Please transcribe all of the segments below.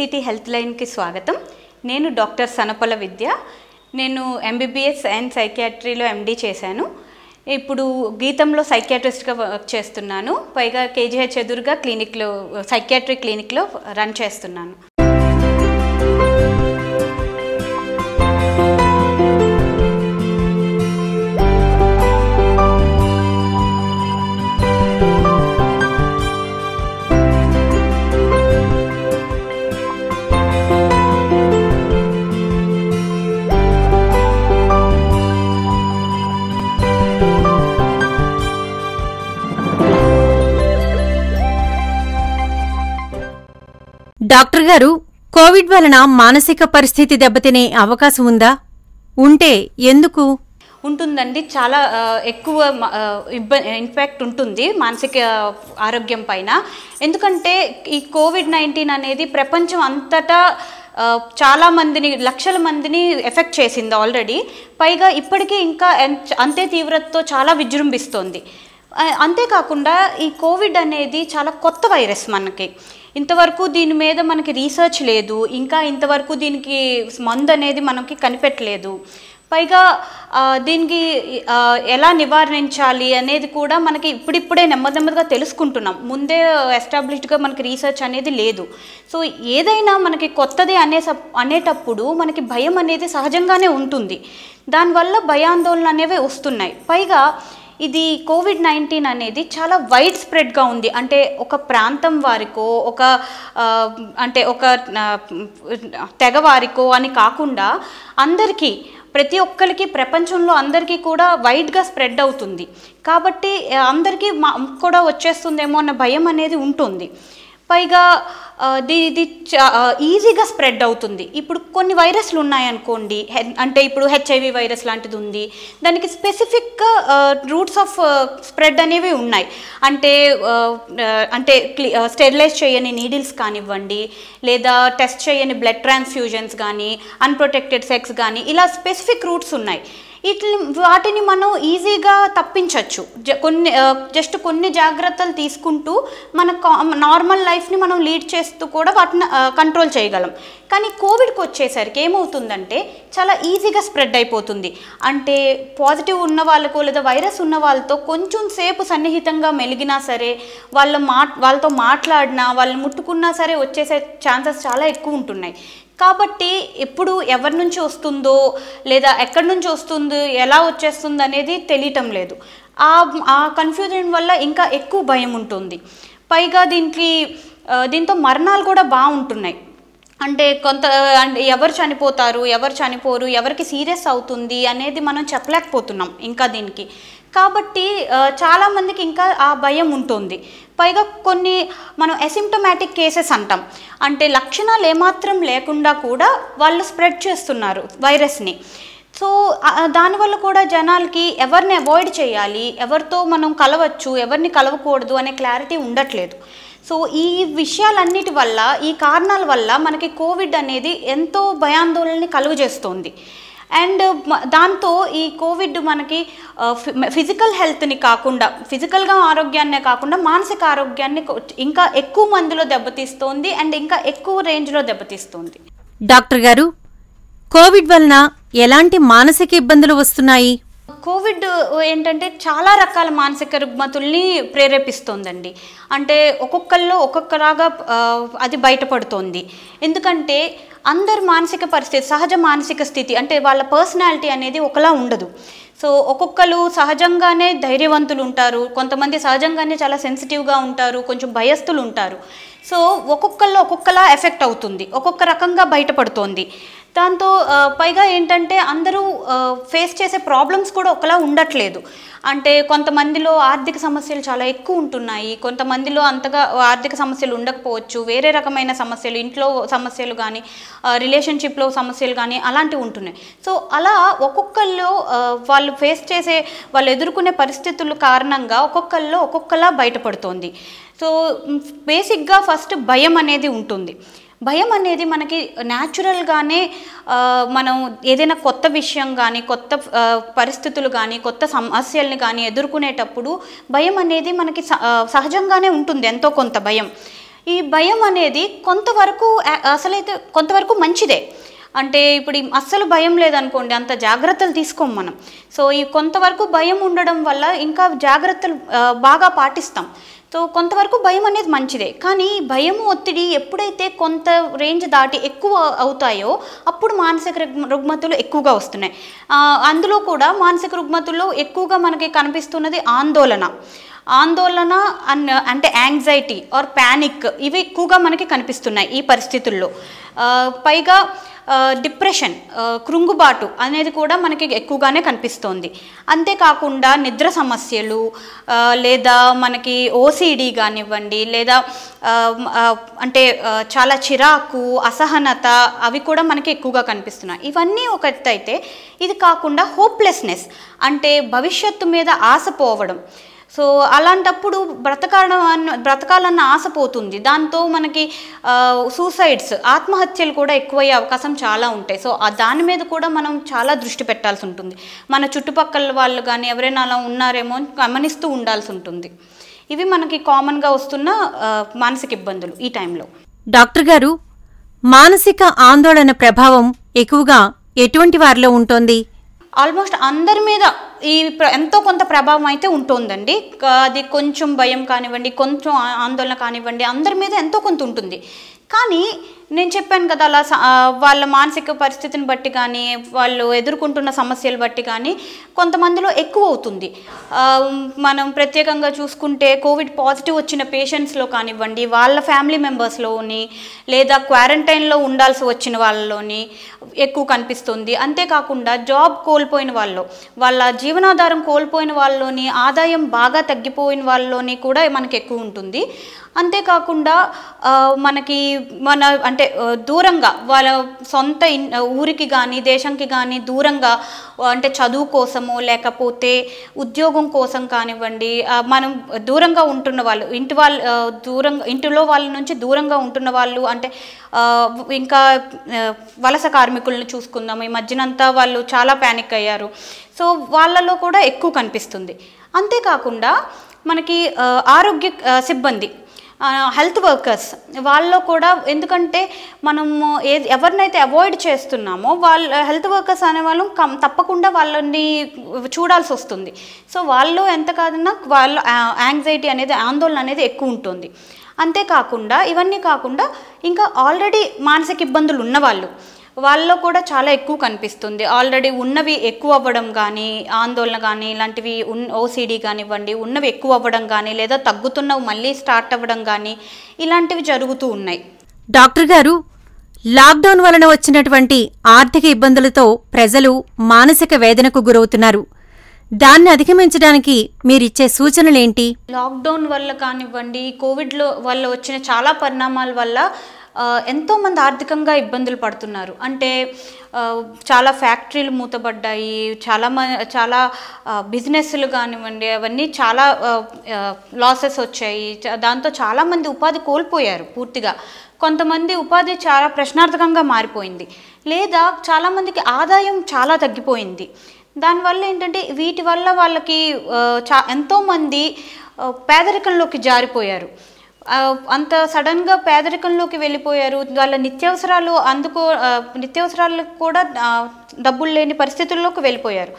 SCT health లైన్కి స్వాగతం నేను డాక్టర్ సనపల విద్య నేను ఎంబీబీఎస్ అండ్ సైకియాట్రీలో ఎండీ చేశాను ఇప్పుడు గీతంలో సైకియాట్రిస్ట్గా వర్క్ చేస్తున్నాను పైగా కేజీహెచ్ ఎదురుగా క్లినిక్లో సైకియాట్రీ క్లినిక్లో రన్ చేస్తున్నాను డాక్టర్ గారు కోవిడ్ వలన మానసిక పరిస్థితి దెబ్బతినే అవకాశం ఉందా ఉంటే ఎందుకు ఉంటుందండి చాలా ఎక్కువ ఇబ్బ ఇంపాక్ట్ ఉంటుంది మానసిక ఆరోగ్యం పైన ఎందుకంటే ఈ కోవిడ్ నైన్టీన్ అనేది ప్రపంచం అంతటా చాలా మందిని లక్షల మందిని ఎఫెక్ట్ చేసింది ఆల్రెడీ పైగా ఇప్పటికీ ఇంకా అంతే తీవ్రతతో చాలా విజృంభిస్తోంది అంతేకాకుండా ఈ కోవిడ్ అనేది చాలా కొత్త వైరస్ మనకి ఇంతవరకు దీని మీద మనకి రీసెర్చ్ లేదు ఇంకా ఇంతవరకు దీనికి మందు అనేది మనకి కనిపెట్టలేదు పైగా దీనికి ఎలా నివారించాలి అనేది కూడా మనకి ఇప్పుడిప్పుడే నెమ్మది నెమ్మదిగా తెలుసుకుంటున్నాం ముందే ఎస్టాబ్లిష్డ్గా మనకి రీసెర్చ్ అనేది లేదు సో ఏదైనా మనకి కొత్తది అనే అనేటప్పుడు మనకి భయం అనేది సహజంగానే ఉంటుంది దానివల్ల భయాందోళన అనేవి వస్తున్నాయి పైగా ఇది కోవిడ్ నైన్టీన్ అనేది చాలా వైడ్ స్ప్రెడ్గా ఉంది అంటే ఒక ప్రాంతం వారికో ఒక అంటే ఒక తెగ వారికో అని కాకుండా అందరికీ ప్రతి ఒక్కరికి ప్రపంచంలో అందరికీ కూడా వైడ్గా స్ప్రెడ్ అవుతుంది కాబట్టి అందరికీ కూడా వచ్చేస్తుందేమో అన్న భయం అనేది ఉంటుంది పైగా ఇది ఈజీగా స్ప్రెడ్ అవుతుంది ఇప్పుడు కొన్ని వైరస్లు ఉన్నాయనుకోండి అంటే ఇప్పుడు హెచ్ఐవి వైరస్ లాంటిది ఉంది దానికి స్పెసిఫిక్ రూట్స్ ఆఫ్ స్ప్రెడ్ అనేవి ఉన్నాయి అంటే అంటే స్టెరిలైజ్ చేయని నీడిల్స్ కానివ్వండి లేదా టెస్ట్ చేయని బ్లడ్ ట్రాన్స్ఫ్యూజన్స్ కానీ అన్ప్రొటెక్టెడ్ సెక్స్ కానీ ఇలా స్పెసిఫిక్ రూట్స్ ఉన్నాయి ఇట్ల వాటిని మనం ఈజీగా తప్పించవచ్చు కొన్ని జస్ట్ కొన్ని జాగ్రత్తలు తీసుకుంటూ మన నార్మల్ లైఫ్ని మనం లీడ్ చేస్తూ కూడా వాటిని కంట్రోల్ చేయగలం కానీ కోవిడ్కి వచ్చేసరికి ఏమవుతుందంటే చాలా ఈజీగా స్ప్రెడ్ అయిపోతుంది అంటే పాజిటివ్ ఉన్న వాళ్ళకో లేదా వైరస్ ఉన్న వాళ్ళతో కొంచెం సేపు సన్నిహితంగా మెలిగినా సరే వాళ్ళ మా వాళ్ళతో మాట్లాడినా వాళ్ళని ముట్టుకున్నా సరే వచ్చేసే ఛాన్సెస్ చాలా ఎక్కువ ఉంటున్నాయి కాబట్టి ఎప్పుడు ఎవరి నుంచి వస్తుందో లేదా ఎక్కడి నుంచి వస్తుందో ఎలా వచ్చేస్తుంది అనేది తెలియటం లేదు ఆ ఆ కన్ఫ్యూజన్ వల్ల ఇంకా ఎక్కువ భయం ఉంటుంది పైగా దీనికి దీంతో మరణాలు కూడా బాగుంటున్నాయి అంటే కొంత ఎవరు చనిపోతారు ఎవరు చనిపోరు ఎవరికి సీరియస్ అవుతుంది అనేది మనం చెప్పలేకపోతున్నాం ఇంకా దీనికి కాబట్టి చాలామందికి ఇంకా ఆ భయం ఉంటుంది పైగా కొన్ని మనం అసిమ్టోమాటిక్ కేసెస్ అంటాం అంటే లక్షణాలు ఏమాత్రం లేకుండా కూడా వాళ్ళు స్ప్రెడ్ చేస్తున్నారు వైరస్ని సో దానివల్ల కూడా జనాలకి ఎవరిని అవాయిడ్ చేయాలి ఎవరితో మనం కలవచ్చు ఎవరిని కలవకూడదు అనే క్లారిటీ ఉండట్లేదు సో ఈ విషయాలన్నిటి వల్ల ఈ కారణాల వల్ల మనకి కోవిడ్ అనేది ఎంతో భయాందోళనని కలుగజేస్తోంది అండ్ దాంతో ఈ కోవిడ్ మనకి ఫిజికల్ హెల్త్ని కాకుండా ఫిజికల్గా ఆరోగ్యాన్నే కాకుండా మానసిక ఆరోగ్యాన్ని ఇంకా ఎక్కువ మందిలో దెబ్బతీస్తోంది అండ్ ఇంకా ఎక్కువ రేంజ్లో దెబ్బతీస్తోంది డాక్టర్ గారు కోవిడ్ వలన ఎలాంటి మానసిక ఇబ్బందులు వస్తున్నాయి కోవిడ్ ఏంటంటే చాలా రకాల మానసిక రుగ్మతుల్ని ప్రేరేపిస్తోందండి అంటే ఒక్కొక్కరిలో ఒక్కొక్కలాగా అది బయటపడుతోంది ఎందుకంటే అందరి మానసిక పరిస్థితి సహజ మానసిక స్థితి అంటే వాళ్ళ పర్సనాలిటీ అనేది ఒకలా ఉండదు సో ఒక్కొక్కరు సహజంగానే ధైర్యవంతులు ఉంటారు కొంతమంది సహజంగానే చాలా సెన్సిటివ్గా ఉంటారు కొంచెం భయస్థులు ఉంటారు సో ఒక్కొక్కళ్ళు ఒక్కొక్కలా ఎఫెక్ట్ అవుతుంది ఒక్కొక్క రకంగా బయటపడుతోంది దాంతో పైగా ఏంటంటే అందరూ ఫేస్ చేసే ప్రాబ్లమ్స్ కూడా ఒకలా ఉండట్లేదు అంటే కొంతమందిలో ఆర్థిక సమస్యలు చాలా ఎక్కువ ఉంటున్నాయి కొంతమందిలో అంతగా ఆర్థిక సమస్యలు ఉండకపోవచ్చు వేరే రకమైన సమస్యలు ఇంట్లో సమస్యలు కానీ రిలేషన్షిప్లో సమస్యలు కానీ అలాంటివి ఉంటున్నాయి సో అలా ఒక్కొక్కళ్ళు వాళ్ళు ఫేస్ చేసే వాళ్ళు ఎదుర్కొనే పరిస్థితుల కారణంగా ఒక్కొక్కళ్ళు ఒక్కొక్కలా బయటపడుతోంది సో బేసిక్గా ఫస్ట్ భయం అనేది ఉంటుంది భయం అనేది మనకి న్యాచురల్గానే మనం ఏదైనా కొత్త విషయం కానీ కొత్త పరిస్థితులు కానీ కొత్త సమస్యల్ని కానీ ఎదుర్కొనేటప్పుడు భయం అనేది మనకి సహజంగానే ఉంటుంది ఎంతో కొంత భయం ఈ భయం అనేది కొంతవరకు అసలైతే కొంతవరకు మంచిదే అంటే ఇప్పుడు అస్సలు భయం లేదనుకోండి అంత జాగ్రత్తలు తీసుకోం మనం సో ఈ కొంతవరకు భయం ఉండడం వల్ల ఇంకా జాగ్రత్తలు బాగా పాటిస్తాం సో కొంతవరకు భయం అనేది మంచిదే కానీ భయం ఒత్తిడి ఎప్పుడైతే కొంత రేంజ్ దాటి ఎక్కువ అవుతాయో అప్పుడు మానసిక రుగ్మతులు ఎక్కువగా వస్తున్నాయి అందులో కూడా మానసిక రుగ్మతుల్లో ఎక్కువగా మనకి కనిపిస్తున్నది ఆందోళన ఆందోళన అన్ అంటే యాంగ్జైటీ ఆర్ ప్యానిక్ ఇవి ఎక్కువగా మనకి కనిపిస్తున్నాయి ఈ పరిస్థితుల్లో పైగా డిప్రెషన్ కృంగుబాటు అనేది కూడా మనకి ఎక్కువగానే కనిపిస్తోంది అంతేకాకుండా నిద్ర సమస్యలు లేదా మనకి ఓసిడి కానివ్వండి లేదా అంటే చాలా చిరాకు అసహనత అవి కూడా మనకి ఎక్కువగా కనిపిస్తున్నాయి ఇవన్నీ ఒకటి అయితే ఇది కాకుండా హోప్లెస్నెస్ అంటే భవిష్యత్తు మీద ఆశ పోవడం సో అలాంటప్పుడు బ్రతకడం బ్రతకాలన్న ఆశ పోతుంది దాంతో మనకి సూసైడ్స్ ఆత్మహత్యలు కూడా ఎక్కువయ్యే అవకాశం చాలా ఉంటాయి సో ఆ దాని మీద కూడా మనం చాలా దృష్టి పెట్టాల్సి ఉంటుంది మన చుట్టుపక్కల వాళ్ళు కానీ ఎవరైనా అలా ఉన్నారేమో అని గమనిస్తూ ఉండాల్సి ఉంటుంది ఇవి మనకి కామన్గా వస్తున్న మానసిక ఇబ్బందులు ఈ టైంలో డాక్టర్ గారు మానసిక ఆందోళన ప్రభావం ఎక్కువగా ఎటువంటి వారిలో ఉంటుంది ఆల్మోస్ట్ అందరి మీద ఈ ఎంతో కొంత ప్రభావం అయితే ఉంటుందండి అది కొంచెం భయం కానివ్వండి కొంచెం ఆందోళన కానివ్వండి అందరి మీద ఎంతో కొంత ఉంటుంది కానీ నేను చెప్పాను కదా అలా వాళ్ళ మానసిక పరిస్థితిని బట్టి కానీ వాళ్ళు ఎదుర్కొంటున్న సమస్యలు బట్టి కానీ కొంతమందిలో ఎక్కువ అవుతుంది మనం ప్రత్యేకంగా చూసుకుంటే కోవిడ్ పాజిటివ్ వచ్చిన పేషెంట్స్లో కానివ్వండి వాళ్ళ ఫ్యామిలీ మెంబర్స్లోని లేదా క్వారంటైన్లో ఉండాల్సి వచ్చిన వాళ్ళలోని ఎక్కువ కనిపిస్తుంది అంతేకాకుండా జాబ్ కోల్పోయిన వాళ్ళు వాళ్ళ జీవనాధారం కోల్పోయిన వాళ్ళలోని ఆదాయం బాగా తగ్గిపోయిన వాళ్ళలోని కూడా మనకు ఎక్కువ ఉంటుంది అంతేకాకుండా మనకి మన అంటే దూరంగా వాళ్ళ సొంత ఊరికి కానీ దేశంకి కానీ దూరంగా అంటే చదువు కోసము లేకపోతే ఉద్యోగం కోసం కానివ్వండి మనం దూరంగా ఉంటున్న వాళ్ళు ఇంటి వాళ్ళు దూరంగా ఇంటిలో వాళ్ళ నుంచి దూరంగా ఉంటున్న వాళ్ళు అంటే ఇంకా వలస కార్మికులను చూసుకుందాం ఈ మధ్యనంతా వాళ్ళు చాలా ప్యానిక్ అయ్యారు సో వాళ్ళలో కూడా ఎక్కువ కనిపిస్తుంది అంతేకాకుండా మనకి ఆరోగ్య సిబ్బంది హెల్త్ వర్కర్స్ వాళ్ళలో కూడా ఎందుకంటే మనము ఏ ఎవరినైతే అవాయిడ్ చేస్తున్నామో వాళ్ళ హెల్త్ వర్కర్స్ అనేవాళ్ళు కం తప్పకుండా వాళ్ళని చూడాల్సి వస్తుంది సో వాళ్ళు ఎంత కాదన్నా వాళ్ళు యాంగ్జైటీ అనేది ఆందోళన అనేది ఎక్కువ ఉంటుంది అంతేకాకుండా ఇవన్నీ కాకుండా ఇంకా ఆల్రెడీ మానసిక ఇబ్బందులు ఉన్నవాళ్ళు వాళ్ళలో కూడా చాలా ఎక్కువ కనిపిస్తుంది ఆల్రెడీ ఉన్నవి ఎక్కువ అవ్వడం కానీ ఆందోళన కానీ ఇలాంటివి ఉన్ ఓసిడి కానివ్వండి ఉన్నవి ఎక్కువ అవ్వడం కానీ లేదా తగ్గుతున్నవి మళ్ళీ స్టార్ట్ అవ్వడం కానీ ఇలాంటివి జరుగుతూ ఉన్నాయి డాక్టర్ గారు లాక్డౌన్ వలన వచ్చినటువంటి ఆర్థిక ఇబ్బందులతో ప్రజలు మానసిక వేదనకు గురవుతున్నారు దాన్ని అధిగమించడానికి మీరిచ్చే సూచనలేంటి లాక్డౌన్ వల్ల కానివ్వండి కోవిడ్లో వల్ల వచ్చిన చాలా పరిణామాల వల్ల ఎంతోమంది ఆర్థికంగా ఇబ్బందులు పడుతున్నారు అంటే చాలా ఫ్యాక్టరీలు మూతబడ్డాయి చాలా మ చాలా బిజినెస్లు కానివ్వండి అవన్నీ చాలా లాసెస్ వచ్చాయి దాంతో చాలామంది ఉపాధి కోల్పోయారు పూర్తిగా కొంతమంది ఉపాధి చాలా ప్రశ్నార్థకంగా మారిపోయింది లేదా చాలామందికి ఆదాయం చాలా తగ్గిపోయింది దానివల్ల ఏంటంటే వీటి వల్ల వాళ్ళకి చా ఎంతోమంది పేదరికంలోకి జారిపోయారు అంత సడన్గా పేదరికంలోకి వెళ్ళిపోయారు వాళ్ళ నిత్యావసరాలు అందుకో నిత్యావసరాలకు కూడా డబ్బులు లేని పరిస్థితుల్లోకి వెళ్ళిపోయారు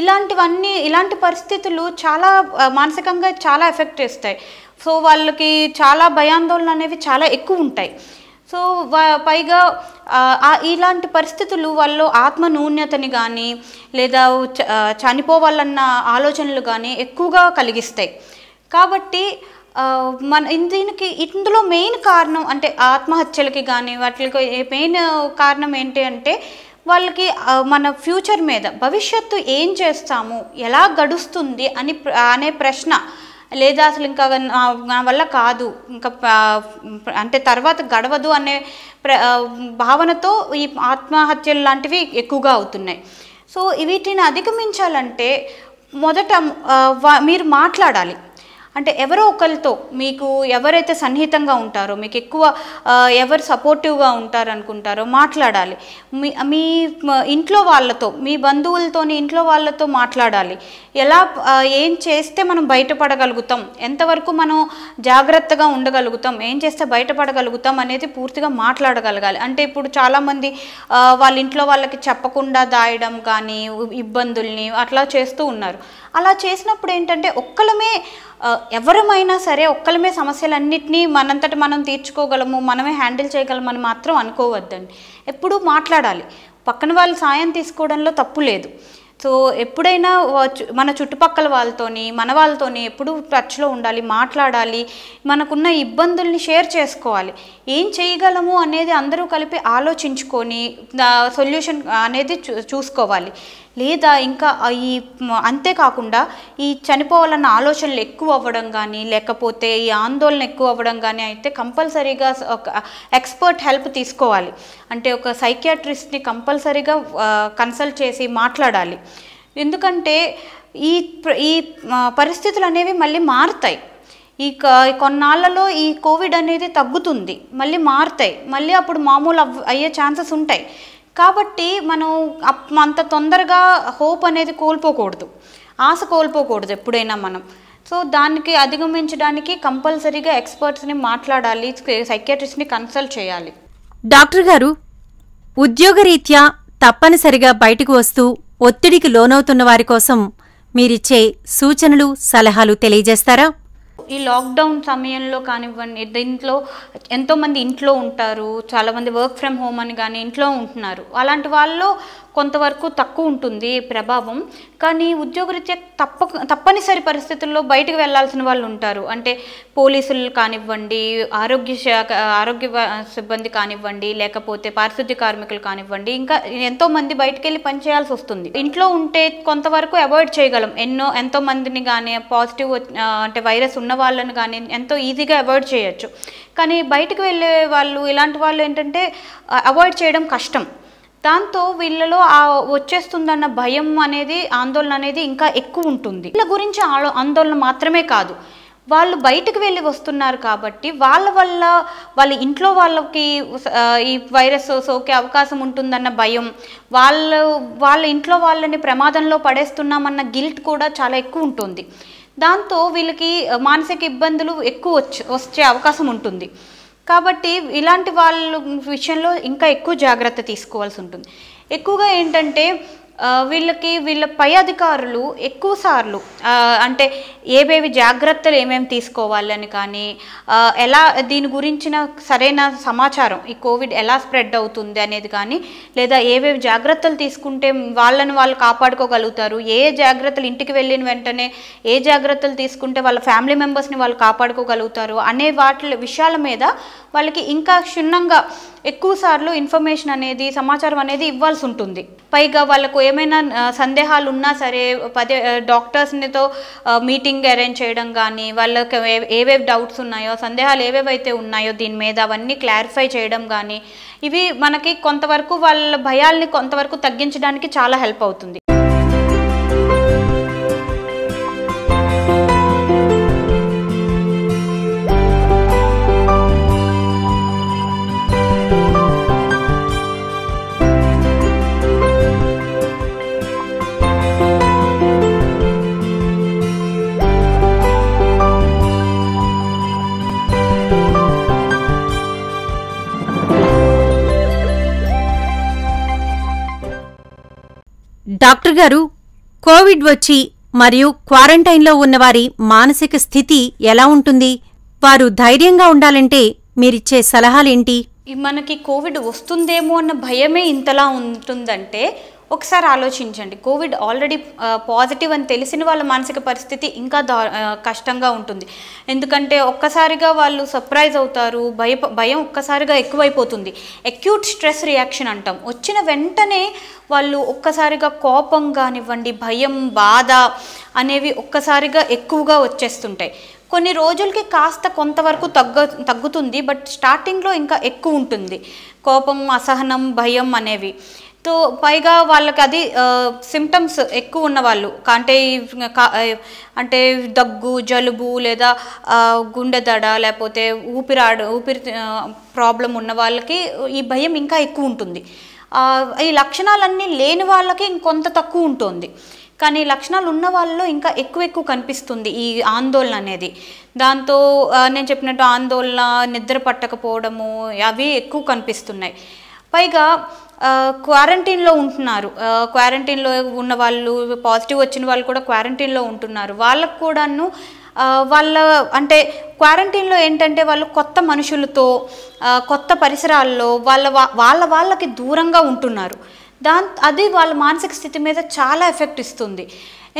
ఇలాంటివన్నీ ఇలాంటి పరిస్థితులు చాలా మానసికంగా చాలా ఎఫెక్ట్ చేస్తాయి సో వాళ్ళకి చాలా భయాందోళన అనేవి చాలా ఎక్కువ ఉంటాయి సో పైగా ఇలాంటి పరిస్థితులు వాళ్ళు ఆత్మ నూన్యతని కానీ లేదా చనిపోవాలన్న ఆలోచనలు కానీ ఎక్కువగా కలిగిస్తాయి కాబట్టి మన దీనికి ఇందులో మెయిన్ కారణం అంటే ఆత్మహత్యలకి కానీ వాటికి మెయిన్ కారణం ఏంటి అంటే వాళ్ళకి మన ఫ్యూచర్ మీద భవిష్యత్తు ఏం చేస్తాము ఎలా గడుస్తుంది అని అనే ప్రశ్న లేదా అసలు ఇంకా నా వల్ల కాదు ఇంకా అంటే తర్వాత గడవదు అనే భావనతో ఈ ఆత్మహత్యలు లాంటివి ఎక్కువగా అవుతున్నాయి సో వీటిని అధిగమించాలంటే మొదట మీరు మాట్లాడాలి అంటే ఎవరో ఒకరితో మీకు ఎవరైతే సన్నిహితంగా ఉంటారో మీకు ఎక్కువ ఎవరు సపోర్టివ్గా ఉంటారనుకుంటారో మాట్లాడాలి మీ మీ ఇంట్లో వాళ్ళతో మీ బంధువులతోని ఇంట్లో వాళ్ళతో మాట్లాడాలి ఎలా ఏం చేస్తే మనం బయటపడగలుగుతాం ఎంతవరకు మనం జాగ్రత్తగా ఉండగలుగుతాం ఏం చేస్తే బయటపడగలుగుతాం అనేది పూర్తిగా మాట్లాడగలగాలి అంటే ఇప్పుడు చాలామంది వాళ్ళ ఇంట్లో వాళ్ళకి చెప్పకుండా దాయడం కానీ ఇబ్బందుల్ని అట్లా చేస్తూ ఉన్నారు అలా చేసినప్పుడు ఏంటంటే ఒక్కలమే ఎవరమైనా సరే ఒక్కలమే సమస్యలన్నింటినీ మనంతట మనం తీర్చుకోగలము మనమే హ్యాండిల్ చేయగలమని మాత్రం అనుకోవద్దండి ఎప్పుడూ మాట్లాడాలి పక్కన వాళ్ళు సాయం తీసుకోవడంలో తప్పు లేదు సో ఎప్పుడైనా మన చుట్టుపక్కల వాళ్ళతోని మన వాళ్ళతోని ఎప్పుడు టచ్లో ఉండాలి మాట్లాడాలి మనకున్న ఇబ్బందుల్ని షేర్ చేసుకోవాలి ఏం చేయగలము అనేది అందరూ కలిపి ఆలోచించుకొని సొల్యూషన్ అనేది చూసుకోవాలి లేదా ఇంకా ఈ అంతేకాకుండా ఈ చనిపోవాలన్న ఆలోచనలు ఎక్కువ అవ్వడం కానీ లేకపోతే ఈ ఆందోళన ఎక్కువ అవ్వడం కానీ అయితే కంపల్సరీగా ఒక ఎక్స్పర్ట్ హెల్ప్ తీసుకోవాలి అంటే ఒక సైకియాట్రిస్ట్ని కంపల్సరీగా కన్సల్ట్ చేసి మాట్లాడాలి ఎందుకంటే ఈ ఈ పరిస్థితులు అనేవి మళ్ళీ మారుతాయి ఈ కొన్నాళ్ళలో ఈ కోవిడ్ అనేది తగ్గుతుంది మళ్ళీ మారుతాయి మళ్ళీ అప్పుడు మామూలు అయ్యే ఛాన్సెస్ ఉంటాయి కాబట్టి మనం అంత తొందరగా హోప్ అనేది కోల్పోకూడదు ఆశ కోల్పోకూడదు ఎప్పుడైనా మనం సో దానికి అధిగమించడానికి కంపల్సరీగా ఎక్స్పర్ట్స్ని మాట్లాడాలి సైకాట్రిస్ట్ని కన్సల్ట్ చేయాలి డాక్టర్ గారు ఉద్యోగరీత్యా తప్పనిసరిగా బయటకు వస్తూ ఒత్తిడికి లోనవుతున్న వారి కోసం మీరిచ్చే సూచనలు సలహాలు తెలియజేస్తారా ఈ లాక్డౌన్ సమయంలో కానివ్వండి దీంట్లో ఎంతోమంది ఇంట్లో ఉంటారు చాలామంది వర్క్ ఫ్రమ్ హోమ్ అని కానీ ఇంట్లో ఉంటున్నారు అలాంటి వాళ్ళు కొంతవరకు తక్కువ ఉంటుంది ప్రభావం కానీ ఉద్యోగరీత్యా తప్ప తప్పనిసరి పరిస్థితుల్లో బయటకు వెళ్లాల్సిన వాళ్ళు ఉంటారు అంటే పోలీసులు కానివ్వండి ఆరోగ్య శాఖ ఆరోగ్య సిబ్బంది కానివ్వండి లేకపోతే పారిశుద్ధ్య కార్మికులు కానివ్వండి ఇంకా ఎంతో మంది బయటకు వెళ్ళి పనిచేయాల్సి వస్తుంది ఇంట్లో ఉంటే కొంతవరకు అవాయిడ్ చేయగలం ఎన్నో ఎంతో మందిని కానీ పాజిటివ్ అంటే వైరస్ ఉన్న వాళ్ళని కానీ ఎంతో ఈజీగా అవాయిడ్ చేయొచ్చు కానీ బయటకు వెళ్ళే వాళ్ళు ఇలాంటి వాళ్ళు ఏంటంటే అవాయిడ్ చేయడం కష్టం దాంతో వీళ్ళలో ఆ వచ్చేస్తుందన్న భయం అనేది ఆందోళన అనేది ఇంకా ఎక్కువ ఉంటుంది వీళ్ళ గురించి ఆందోళన మాత్రమే కాదు వాళ్ళు బయటకు వెళ్ళి వస్తున్నారు కాబట్టి వాళ్ళ వల్ల వాళ్ళ ఇంట్లో వాళ్ళకి ఈ వైరస్ సోకే అవకాశం ఉంటుందన్న భయం వాళ్ళు వాళ్ళ ఇంట్లో వాళ్ళని ప్రమాదంలో పడేస్తున్నామన్న గిల్ట్ కూడా చాలా ఎక్కువ ఉంటుంది దాంతో వీళ్ళకి మానసిక ఇబ్బందులు ఎక్కువ వచ్చే అవకాశం ఉంటుంది కాబట్టి ఇలాంటి వాళ్ళ విషయంలో ఇంకా ఎక్కువ జాగ్రత్త తీసుకోవాల్సి ఉంటుంది ఎక్కువగా ఏంటంటే వీళ్ళకి వీళ్ళ పై అధికారులు ఎక్కువ సార్లు అంటే ఏవేవి జాగ్రత్తలు ఏమేమి తీసుకోవాలని కానీ ఎలా దీని గురించిన సరైన సమాచారం ఈ కోవిడ్ ఎలా స్ప్రెడ్ అవుతుంది అనేది కానీ లేదా ఏవేవి జాగ్రత్తలు తీసుకుంటే వాళ్ళని వాళ్ళు కాపాడుకోగలుగుతారు ఏ జాగ్రత్తలు ఇంటికి వెళ్ళిన వెంటనే ఏ జాగ్రత్తలు తీసుకుంటే వాళ్ళ ఫ్యామిలీ మెంబర్స్ని వాళ్ళు కాపాడుకోగలుగుతారు అనే వాటి విషయాల మీద వాళ్ళకి ఇంకా క్షుణ్ణంగా ఎక్కువ సార్లు ఇన్ఫర్మేషన్ అనేది సమాచారం అనేది ఇవ్వాల్సి ఉంటుంది పైగా వాళ్ళకు ఏమైనా సందేహాలు ఉన్నా సరే పదే డాక్టర్స్నితో మీటింగ్ అరేంజ్ చేయడం కానీ వాళ్ళకి ఏవేవి డౌట్స్ ఉన్నాయో సందేహాలు ఏవేవైతే ఉన్నాయో దీని మీద అవన్నీ క్లారిఫై చేయడం కానీ ఇవి మనకి కొంతవరకు వాళ్ళ భయాల్ని కొంతవరకు తగ్గించడానికి చాలా హెల్ప్ అవుతుంది డాక్టర్ గారు కోవిడ్ వచ్చి మరియు క్వారంటైన్లో ఉన్నవారి మానసిక స్థితి ఎలా ఉంటుంది వారు ధైర్యంగా ఉండాలంటే మీరిచ్చే సలహాలేంటి మనకి కోవిడ్ వస్తుందేమో అన్న భయమే ఇంతలా ఉంటుందంటే ఒకసారి ఆలోచించండి కోవిడ్ ఆల్రెడీ పాజిటివ్ అని తెలిసిన వాళ్ళ మానసిక పరిస్థితి ఇంకా కష్టంగా ఉంటుంది ఎందుకంటే ఒక్కసారిగా వాళ్ళు సర్ప్రైజ్ అవుతారు భయ భయం ఒక్కసారిగా ఎక్కువైపోతుంది అక్యూట్ స్ట్రెస్ రియాక్షన్ అంటాం వచ్చిన వెంటనే వాళ్ళు ఒక్కసారిగా కోపం కానివ్వండి భయం బాధ అనేవి ఒక్కసారిగా ఎక్కువగా వచ్చేస్తుంటాయి కొన్ని రోజులకి కాస్త కొంతవరకు తగ్గ తగ్గుతుంది బట్ స్టార్టింగ్లో ఇంకా ఎక్కువ ఉంటుంది కోపం అసహనం భయం అనేవి సో పైగా వాళ్ళకి అది సిమ్టమ్స్ ఎక్కువ ఉన్న వాళ్ళు అంటే అంటే దగ్గు జలుబు లేదా గుండె దడ లేకపోతే ఊపిరాడు ఊపిరి ప్రాబ్లం ఉన్న వాళ్ళకి ఈ భయం ఇంకా ఎక్కువ ఉంటుంది ఈ లక్షణాలన్నీ లేని వాళ్ళకి ఇంకొంత తక్కువ ఉంటుంది కానీ లక్షణాలు ఉన్న వాళ్ళలో ఇంకా ఎక్కువ ఎక్కువ కనిపిస్తుంది ఈ ఆందోళన అనేది దాంతో నేను చెప్పినట్టు ఆందోళన నిద్ర పట్టకపోవడము అవి ఎక్కువ కనిపిస్తున్నాయి పైగా క్వారంటైన్లో ఉంటున్నారు క్వారంటైన్లో ఉన్న వాళ్ళు పాజిటివ్ వచ్చిన వాళ్ళు కూడా క్వారంటైన్లో ఉంటున్నారు వాళ్ళకు కూడాను వాళ్ళ అంటే క్వారంటైన్లో ఏంటంటే వాళ్ళు కొత్త మనుషులతో కొత్త పరిసరాల్లో వాళ్ళ వాళ్ళ వాళ్ళకి దూరంగా ఉంటున్నారు దా అది వాళ్ళ మానసిక స్థితి మీద చాలా ఎఫెక్ట్ ఇస్తుంది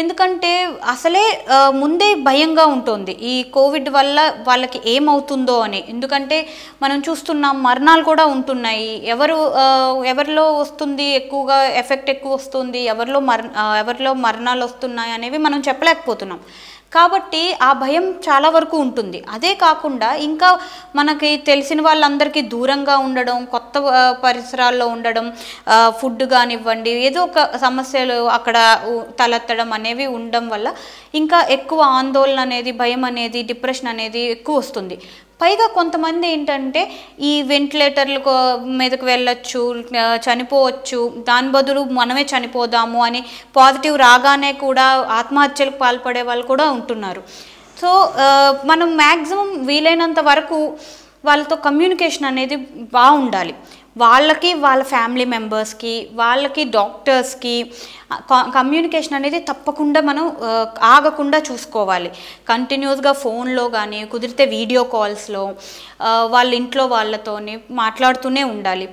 ఎందుకంటే అసలే ముందే భయంగా ఉంటుంది ఈ కోవిడ్ వల్ల వాళ్ళకి ఏమవుతుందో అని ఎందుకంటే మనం చూస్తున్నాం మరణాలు కూడా ఉంటున్నాయి ఎవరు ఎవరిలో వస్తుంది ఎక్కువగా ఎఫెక్ట్ ఎక్కువ వస్తుంది ఎవరిలో మర ఎవరిలో మరణాలు వస్తున్నాయి అనేవి మనం చెప్పలేకపోతున్నాం కాబట్టి ఆ భయం చాలా వరకు ఉంటుంది అదే కాకుండా ఇంకా మనకి తెలిసిన వాళ్ళందరికీ దూరంగా ఉండడం కొత్త పరిసరాల్లో ఉండడం ఫుడ్ కానివ్వండి ఏదో ఒక సమస్యలు అక్కడ తలెత్తడం అనేవి ఉండడం వల్ల ఇంకా ఎక్కువ ఆందోళన అనేది భయం అనేది డిప్రెషన్ అనేది ఎక్కువ వస్తుంది పైగా కొంతమంది ఏంటంటే ఈ వెంటిలేటర్లు మీదకు వెళ్ళొచ్చు చనిపోవచ్చు దాని బదులు మనమే చనిపోదాము అని పాజిటివ్ రాగానే కూడా ఆత్మహత్యలకు పాల్పడే వాళ్ళు కూడా ఉంటున్నారు సో మనం మ్యాక్సిమం వీలైనంత వరకు వాళ్ళతో కమ్యూనికేషన్ అనేది బాగుండాలి వాళ్ళకి వాళ్ళ ఫ్యామిలీ మెంబర్స్కి వాళ్ళకి డాక్టర్స్కి కమ్యూనికేషన్ అనేది తప్పకుండా మనం ఆగకుండా చూసుకోవాలి కంటిన్యూస్గా ఫోన్లో కానీ కుదిరితే వీడియో కాల్స్లో వాళ్ళ ఇంట్లో వాళ్ళతోని మాట్లాడుతూనే ఉండాలి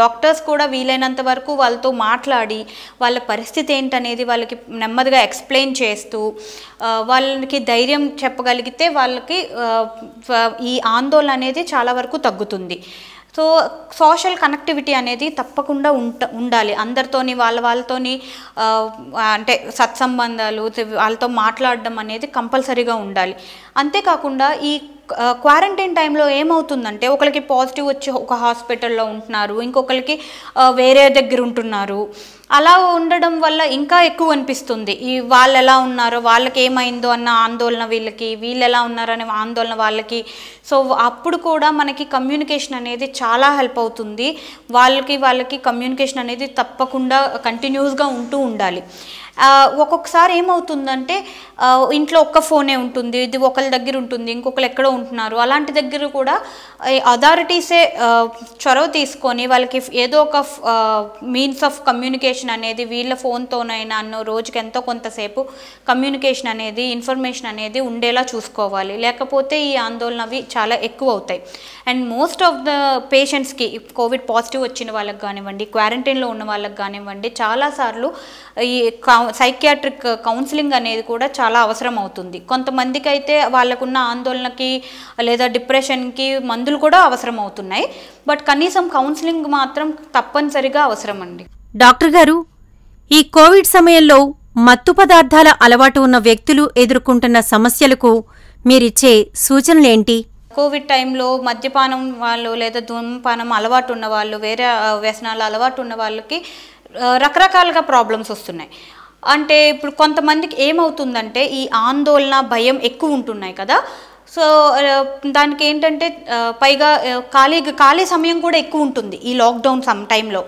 డాక్టర్స్ కూడా వీలైనంత వరకు వాళ్ళతో మాట్లాడి వాళ్ళ పరిస్థితి ఏంటనేది వాళ్ళకి నెమ్మదిగా ఎక్స్ప్లెయిన్ చేస్తూ వాళ్ళకి ధైర్యం చెప్పగలిగితే వాళ్ళకి ఈ ఆందోళన అనేది చాలా వరకు తగ్గుతుంది సో సోషల్ కనెక్టివిటీ అనేది తప్పకుండా ఉంట ఉండాలి అందరితోని వాళ్ళ వాళ్ళతోని అంటే సత్సంబంధాలు వాళ్ళతో మాట్లాడడం అనేది కంపల్సరీగా ఉండాలి అంతేకాకుండా ఈ క్వారంటైన్ టైంలో ఏమవుతుందంటే ఒకరికి పాజిటివ్ వచ్చి ఒక హాస్పిటల్లో ఉంటున్నారు ఇంకొకరికి వేరే దగ్గర ఉంటున్నారు అలా ఉండడం వల్ల ఇంకా ఎక్కువ అనిపిస్తుంది ఈ వాళ్ళు ఎలా ఉన్నారో వాళ్ళకి ఏమైందో అన్న ఆందోళన వీళ్ళకి వీళ్ళు ఎలా ఉన్నారనే ఆందోళన వాళ్ళకి సో అప్పుడు కూడా మనకి కమ్యూనికేషన్ అనేది చాలా హెల్ప్ అవుతుంది వాళ్ళకి వాళ్ళకి కమ్యూనికేషన్ అనేది తప్పకుండా కంటిన్యూస్గా ఉంటూ ఉండాలి ఒక్కొక్కసారి ఏమవుతుందంటే ఇంట్లో ఒక్క ఫోనే ఉంటుంది ఇది ఒకరి దగ్గర ఉంటుంది ఇంకొకరు ఎక్కడో ఉంటున్నారు అలాంటి దగ్గర కూడా అథారిటీసే చొరవ తీసుకొని వాళ్ళకి ఏదో ఒక మీన్స్ ఆఫ్ కమ్యూనికేషన్ అనేది వీళ్ళ ఫోన్తోనైనా అన్న రోజుకి ఎంతో కొంతసేపు కమ్యూనికేషన్ అనేది ఇన్ఫర్మేషన్ అనేది ఉండేలా చూసుకోవాలి లేకపోతే ఈ ఆందోళన అవి చాలా ఎక్కువ అవుతాయి అండ్ మోస్ట్ ఆఫ్ ద పేషెంట్స్కి కోవిడ్ పాజిటివ్ వచ్చిన వాళ్ళకి కానివ్వండి క్వారంటైన్లో ఉన్న వాళ్ళకి కానివ్వండి చాలాసార్లు ఈ సైకియాట్రిక్ కౌన్సిలింగ్ అనేది కూడా చాలా చాలా అవసరం అవుతుంది కొంతమందికి అయితే వాళ్ళకున్న ఆందోళనకి లేదా డిప్రెషన్కి మందులు కూడా అవసరం అవుతున్నాయి బట్ కనీసం కౌన్సిలింగ్ మాత్రం తప్పనిసరిగా అవసరం అండి డాక్టర్ గారు ఈ కోవిడ్ సమయంలో మత్తు పదార్థాల అలవాటు ఉన్న వ్యక్తులు ఎదుర్కొంటున్న సమస్యలకు మీరిచ్చే సూచనలేంటి కోవిడ్ టైంలో మద్యపానం వాళ్ళు లేదా ధూమపానం అలవాటు ఉన్న వాళ్ళు వేరే వ్యసనాలు అలవాటు ఉన్న వాళ్ళకి రకరకాలుగా ప్రాబ్లమ్స్ వస్తున్నాయి అంటే ఇప్పుడు కొంతమందికి ఏమవుతుందంటే ఈ ఆందోళన భయం ఎక్కువ ఉంటున్నాయి కదా సో దానికి ఏంటంటే పైగా ఖాళీ ఖాళీ సమయం కూడా ఎక్కువ ఉంటుంది ఈ లాక్డౌన్ సమ్ టైంలో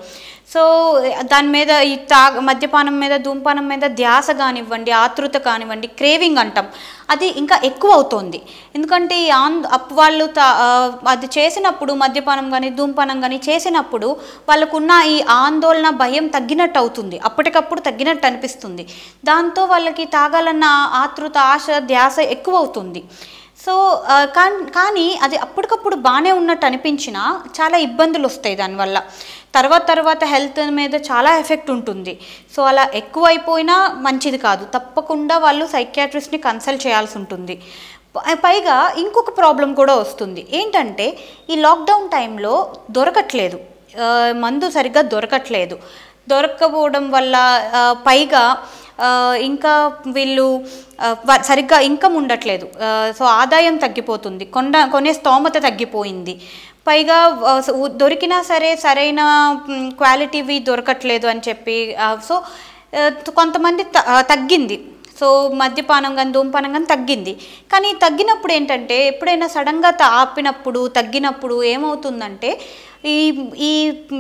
సో దాని మీద ఈ తా మద్యపానం మీద ధూమపానం మీద ధ్యాస కానివ్వండి ఆతృత కానివ్వండి క్రేవింగ్ అంటాం అది ఇంకా ఎక్కువ అవుతోంది ఎందుకంటే ఈ ఆన్ వాళ్ళు తా అది చేసినప్పుడు మద్యపానం కానీ ధూమపానం కానీ చేసినప్పుడు వాళ్ళకున్న ఈ ఆందోళన భయం తగ్గినట్టు అవుతుంది అప్పటికప్పుడు తగ్గినట్టు అనిపిస్తుంది దాంతో వాళ్ళకి తాగాలన్న ఆతృత ఆశ ధ్యాస ఎక్కువ అవుతుంది సో కానీ అది అప్పటికప్పుడు బాగానే ఉన్నట్టు అనిపించినా చాలా ఇబ్బందులు వస్తాయి దానివల్ల తర్వాత తర్వాత హెల్త్ మీద చాలా ఎఫెక్ట్ ఉంటుంది సో అలా ఎక్కువైపోయినా మంచిది కాదు తప్పకుండా వాళ్ళు సైకియాట్రిస్ట్ని కన్సల్ట్ చేయాల్సి ఉంటుంది పైగా ఇంకొక ప్రాబ్లం కూడా వస్తుంది ఏంటంటే ఈ లాక్డౌన్ టైంలో దొరకట్లేదు మందు సరిగ్గా దొరకట్లేదు దొరకపోవడం వల్ల పైగా ఇంకా వీళ్ళు సరిగ్గా ఇన్కమ్ ఉండట్లేదు సో ఆదాయం తగ్గిపోతుంది కొండ కొనే స్తోమత తగ్గిపోయింది పైగా దొరికినా సరే సరైన క్వాలిటీవి దొరకట్లేదు అని చెప్పి సో కొంతమంది తగ్గింది సో మద్యపానం కానీ ధూమపానం కానీ తగ్గింది కానీ తగ్గినప్పుడు ఏంటంటే ఎప్పుడైనా సడన్గా ఆపినప్పుడు తగ్గినప్పుడు ఏమవుతుందంటే ఈ ఈ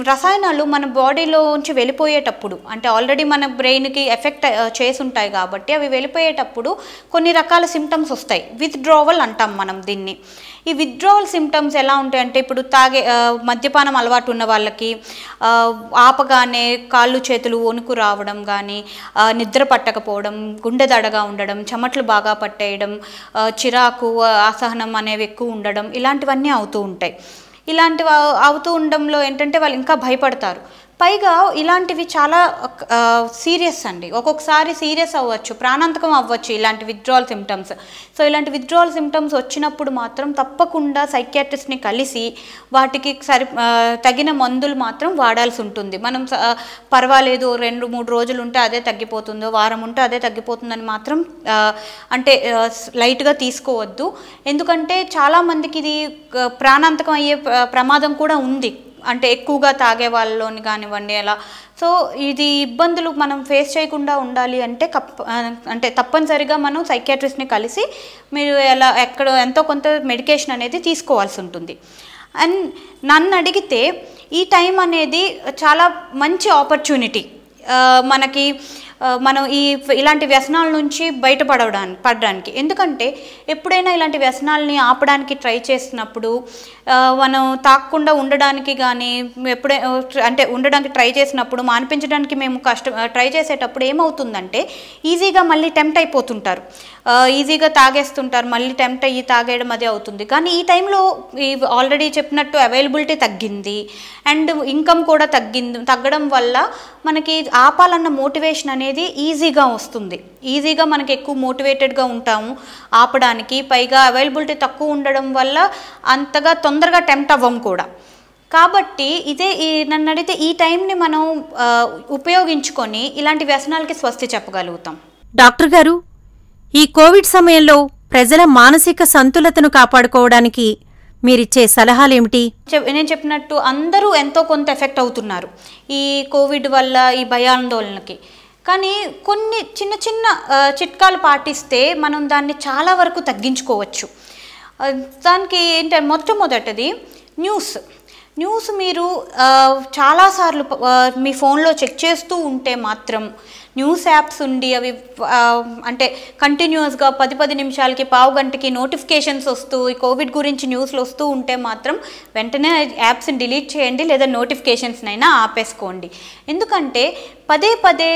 రసాయనాలు మన బాడీలో నుంచి వెళ్ళిపోయేటప్పుడు అంటే ఆల్రెడీ మన బ్రెయిన్కి ఎఫెక్ట్ చేసి ఉంటాయి కాబట్టి అవి వెళ్ళిపోయేటప్పుడు కొన్ని రకాల సిమ్టమ్స్ వస్తాయి విత్డ్రావల్ అంటాం మనం దీన్ని ఈ విత్డ్రావల్ సిమ్టమ్స్ ఎలా ఉంటాయి అంటే ఇప్పుడు తాగే మద్యపానం అలవాటు ఉన్న వాళ్ళకి ఆపగానే కాళ్ళు చేతులు వణుకు రావడం కానీ నిద్ర పట్టకపోవడం గుండె దడగా ఉండడం చెమట్లు బాగా పట్టేయడం చిరాకు అసహనం అనేవి ఎక్కువ ఉండడం ఇలాంటివన్నీ అవుతూ ఉంటాయి ఇలాంటివి అవుతూ ఉండడంలో ఏంటంటే వాళ్ళు ఇంకా భయపడతారు పైగా ఇలాంటివి చాలా సీరియస్ అండి ఒక్కొక్కసారి సీరియస్ అవ్వచ్చు ప్రాణాంతకం అవ్వచ్చు ఇలాంటి విత్డ్రాల్ సిమ్టమ్స్ సో ఇలాంటి విత్డ్రావల్ సిమ్టమ్స్ వచ్చినప్పుడు మాత్రం తప్పకుండా సైకియాట్రిస్ట్ని కలిసి వాటికి సరి తగిన మందులు మాత్రం వాడాల్సి ఉంటుంది మనం పర్వాలేదు రెండు మూడు రోజులు ఉంటే అదే తగ్గిపోతుందో వారం ఉంటే అదే తగ్గిపోతుందని మాత్రం అంటే లైట్గా తీసుకోవద్దు ఎందుకంటే చాలామందికి ఇది ప్రాణాంతకం అయ్యే ప్రమాదం కూడా ఉంది అంటే ఎక్కువగా తాగే వాళ్ళలోని కానివ్వండి అలా సో ఇది ఇబ్బందులు మనం ఫేస్ చేయకుండా ఉండాలి అంటే కప్ అంటే తప్పనిసరిగా మనం సైకాట్రిస్ట్ని కలిసి మీరు ఎలా ఎక్కడ ఎంతో కొంత మెడికేషన్ అనేది తీసుకోవాల్సి ఉంటుంది అండ్ నన్ను అడిగితే ఈ టైం అనేది చాలా మంచి ఆపర్చునిటీ మనకి మనం ఈ ఇలాంటి వ్యసనాల నుంచి బయటపడడానికి పడడానికి ఎందుకంటే ఎప్పుడైనా ఇలాంటి వ్యసనాలని ఆపడానికి ట్రై చేసినప్పుడు మనం తాకుండా ఉండడానికి కానీ ఎప్పుడే అంటే ఉండడానికి ట్రై చేసినప్పుడు మానిపించడానికి మేము కష్ట ట్రై చేసేటప్పుడు ఏమవుతుందంటే ఈజీగా మళ్ళీ టెంప్ట్ అయిపోతుంటారు ఈజీగా తాగేస్తుంటారు మళ్ళీ టెంప్ట్ అయ్యి తాగేయడం అది అవుతుంది కానీ ఈ టైంలో ఈ ఆల్రెడీ చెప్పినట్టు అవైలబిలిటీ తగ్గింది అండ్ ఇన్కమ్ కూడా తగ్గింది తగ్గడం వల్ల మనకి ఆపాలన్న మోటివేషన్ అనేది అనేది ఈజీగా వస్తుంది ఈజీగా మనకి ఎక్కువ మోటివేటెడ్గా ఉంటాము ఆపడానికి పైగా అవైలబిలిటీ తక్కువ ఉండడం వల్ల అంతగా తొందరగా టెంప్ట్ అవ్వం కూడా కాబట్టి ఇదే ఈ నన్ను అడిగితే ఈ టైంని మనం ఉపయోగించుకొని ఇలాంటి వ్యసనాలకి స్వస్తి చెప్పగలుగుతాం డాక్టర్ గారు ఈ కోవిడ్ సమయంలో ప్రజల మానసిక సంతులతను కాపాడుకోవడానికి మీరిచ్చే సలహాలు ఏమిటి నేను చెప్పినట్టు అందరూ ఎంతో కొంత ఎఫెక్ట్ అవుతున్నారు ఈ కోవిడ్ వల్ల ఈ భయాందోళనకి కానీ కొన్ని చిన్న చిన్న చిట్కాలు పాటిస్తే మనం దాన్ని చాలా వరకు తగ్గించుకోవచ్చు దానికి ఏంటంటే మొట్టమొదటిది న్యూస్ న్యూస్ మీరు చాలాసార్లు మీ ఫోన్లో చెక్ చేస్తూ ఉంటే మాత్రం న్యూస్ యాప్స్ ఉండి అవి అంటే కంటిన్యూస్గా పది పది నిమిషాలకి పావు గంటకి నోటిఫికేషన్స్ వస్తూ ఈ కోవిడ్ గురించి న్యూస్లు వస్తూ ఉంటే మాత్రం వెంటనే యాప్స్ని డిలీట్ చేయండి లేదా నోటిఫికేషన్స్నైనా ఆపేసుకోండి ఎందుకంటే పదే పదే